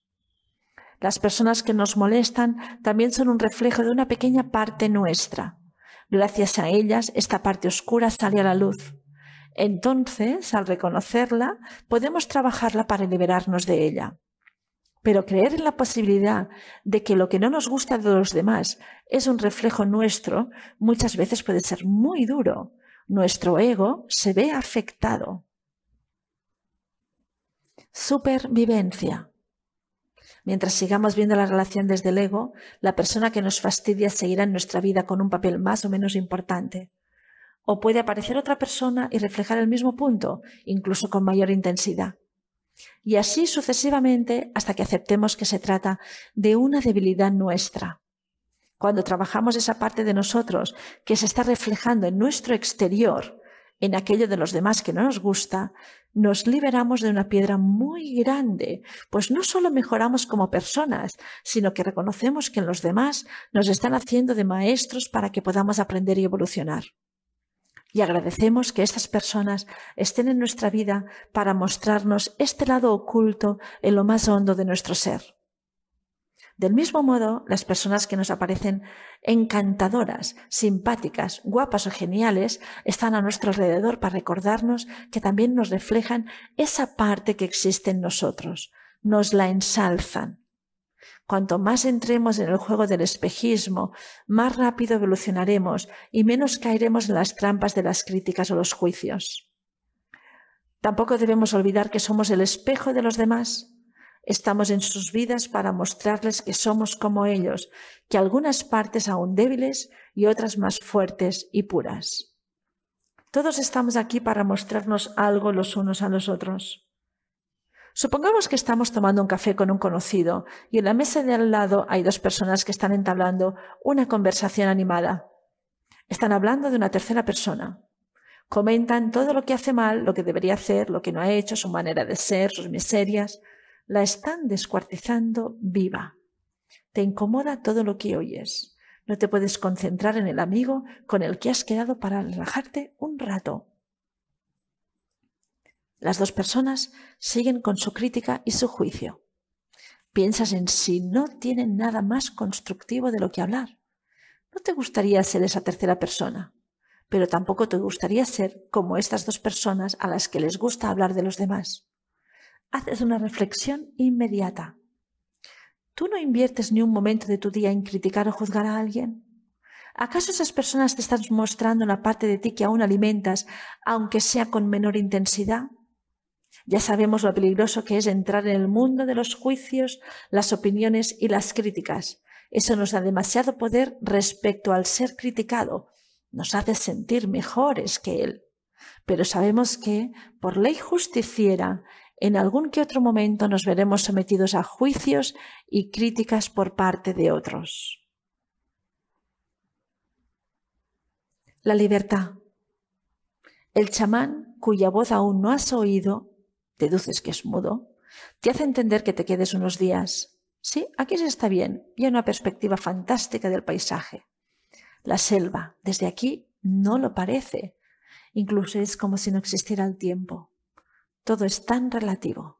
Las personas que nos molestan también son un reflejo de una pequeña parte nuestra. Gracias a ellas, esta parte oscura sale a la luz. Entonces, al reconocerla, podemos trabajarla para liberarnos de ella. Pero creer en la posibilidad de que lo que no nos gusta de los demás es un reflejo nuestro muchas veces puede ser muy duro. Nuestro ego se ve afectado. Supervivencia. Mientras sigamos viendo la relación desde el ego, la persona que nos fastidia seguirá en nuestra vida con un papel más o menos importante. O puede aparecer otra persona y reflejar el mismo punto, incluso con mayor intensidad. Y así sucesivamente hasta que aceptemos que se trata de una debilidad nuestra. Cuando trabajamos esa parte de nosotros que se está reflejando en nuestro exterior, en aquello de los demás que no nos gusta, nos liberamos de una piedra muy grande, pues no solo mejoramos como personas, sino que reconocemos que en los demás nos están haciendo de maestros para que podamos aprender y evolucionar y agradecemos que estas personas estén en nuestra vida para mostrarnos este lado oculto en lo más hondo de nuestro ser. Del mismo modo, las personas que nos aparecen encantadoras, simpáticas, guapas o geniales están a nuestro alrededor para recordarnos que también nos reflejan esa parte que existe en nosotros, nos la ensalzan. Cuanto más entremos en el juego del espejismo, más rápido evolucionaremos y menos caeremos en las trampas de las críticas o los juicios. Tampoco debemos olvidar que somos el espejo de los demás. Estamos en sus vidas para mostrarles que somos como ellos, que algunas partes aún débiles y otras más fuertes y puras. Todos estamos aquí para mostrarnos algo los unos a los otros. Supongamos que estamos tomando un café con un conocido y en la mesa de al lado hay dos personas que están entablando una conversación animada. Están hablando de una tercera persona. Comentan todo lo que hace mal, lo que debería hacer, lo que no ha hecho, su manera de ser, sus miserias. La están descuartizando viva. Te incomoda todo lo que oyes. No te puedes concentrar en el amigo con el que has quedado para relajarte un rato. Las dos personas siguen con su crítica y su juicio. Piensas en si no tienen nada más constructivo de lo que hablar. No te gustaría ser esa tercera persona, pero tampoco te gustaría ser como estas dos personas a las que les gusta hablar de los demás. Haces una reflexión inmediata. ¿Tú no inviertes ni un momento de tu día en criticar o juzgar a alguien? ¿Acaso esas personas te están mostrando una parte de ti que aún alimentas, aunque sea con menor intensidad? Ya sabemos lo peligroso que es entrar en el mundo de los juicios, las opiniones y las críticas. Eso nos da demasiado poder respecto al ser criticado. Nos hace sentir mejores que él. Pero sabemos que, por ley justiciera, en algún que otro momento nos veremos sometidos a juicios y críticas por parte de otros. La libertad. El chamán, cuya voz aún no has oído, deduces que es mudo, te hace entender que te quedes unos días. Sí, aquí se está bien y una perspectiva fantástica del paisaje. La selva, desde aquí, no lo parece. Incluso es como si no existiera el tiempo. Todo es tan relativo.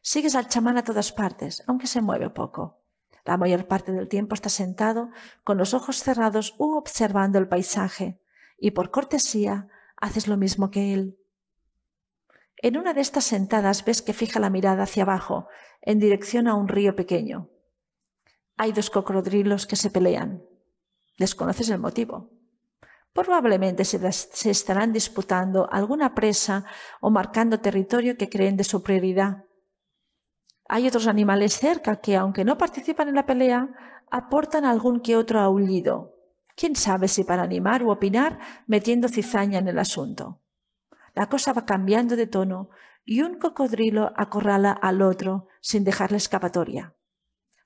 Sigues al chamán a todas partes, aunque se mueve poco. La mayor parte del tiempo está sentado con los ojos cerrados u observando el paisaje, y por cortesía haces lo mismo que él. En una de estas sentadas ves que fija la mirada hacia abajo, en dirección a un río pequeño. Hay dos cocodrilos que se pelean. Desconoces el motivo. Probablemente se, estarán disputando alguna presa o marcando territorio que creen de su prioridad. Hay otros animales cerca que, aunque no participan en la pelea, aportan algún que otro aullido. ¿Quién sabe si para animar u opinar metiendo cizaña en el asunto? La cosa va cambiando de tono y un cocodrilo acorrala al otro sin dejarle escapatoria.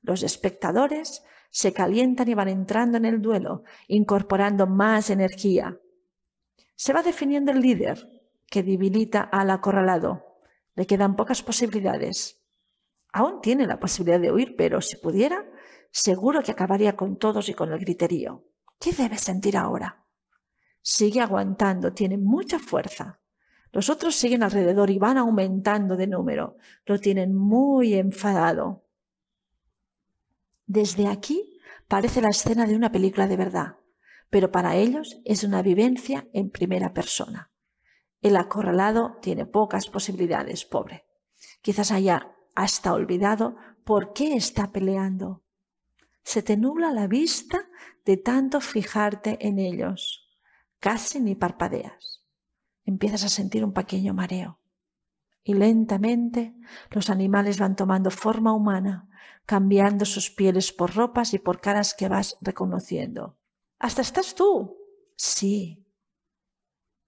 Los espectadores se calientan y van entrando en el duelo, incorporando más energía. Se va definiendo el líder, que debilita al acorralado. Le quedan pocas posibilidades. Aún tiene la posibilidad de huir, pero si pudiera, seguro que acabaría con todos y con el griterío. ¿Qué debe sentir ahora? Sigue aguantando, tiene mucha fuerza. Los otros siguen alrededor y van aumentando de número. Lo tienen muy enfadado. Desde aquí parece la escena de una película de verdad, pero para ellos es una vivencia en primera persona. El acorralado tiene pocas posibilidades, pobre. Quizás haya hasta olvidado por qué está peleando. Se te nubla la vista de tanto fijarte en ellos. Casi ni parpadeas empiezas a sentir un pequeño mareo. Y lentamente los animales van tomando forma humana, cambiando sus pieles por ropas y por caras que vas reconociendo. Hasta estás tú. Sí.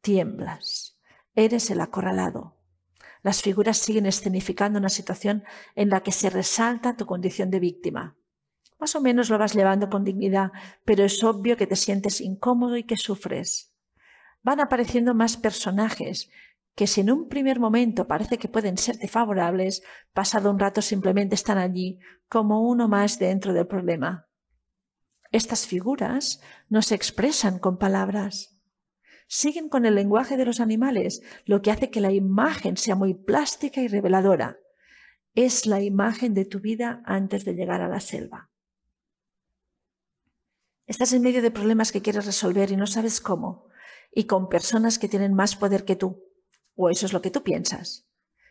Tiemblas. Eres el acorralado. Las figuras siguen escenificando una situación en la que se resalta tu condición de víctima. Más o menos lo vas llevando con dignidad, pero es obvio que te sientes incómodo y que sufres van apareciendo más personajes que si en un primer momento parece que pueden ser desfavorables, pasado un rato simplemente están allí como uno más dentro del problema. Estas figuras no se expresan con palabras. Siguen con el lenguaje de los animales, lo que hace que la imagen sea muy plástica y reveladora. Es la imagen de tu vida antes de llegar a la selva. Estás en medio de problemas que quieres resolver y no sabes cómo y con personas que tienen más poder que tú, o eso es lo que tú piensas.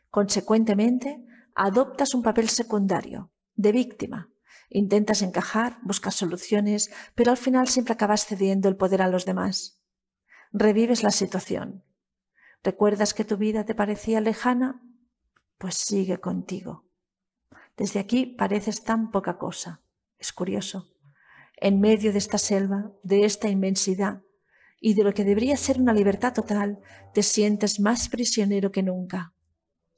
Consecuentemente, adoptas un papel secundario, de víctima. Intentas encajar, buscas soluciones, pero al final siempre acabas cediendo el poder a los demás. Revives la situación. ¿Recuerdas que tu vida te parecía lejana? Pues sigue contigo. Desde aquí pareces tan poca cosa. Es curioso. En medio de esta selva, de esta inmensidad, y de lo que debería ser una libertad total, te sientes más prisionero que nunca.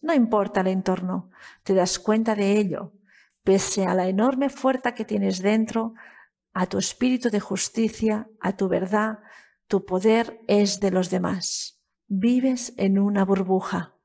No importa el entorno, te das cuenta de ello. Pese a la enorme fuerza que tienes dentro, a tu espíritu de justicia, a tu verdad, tu poder es de los demás. Vives en una burbuja.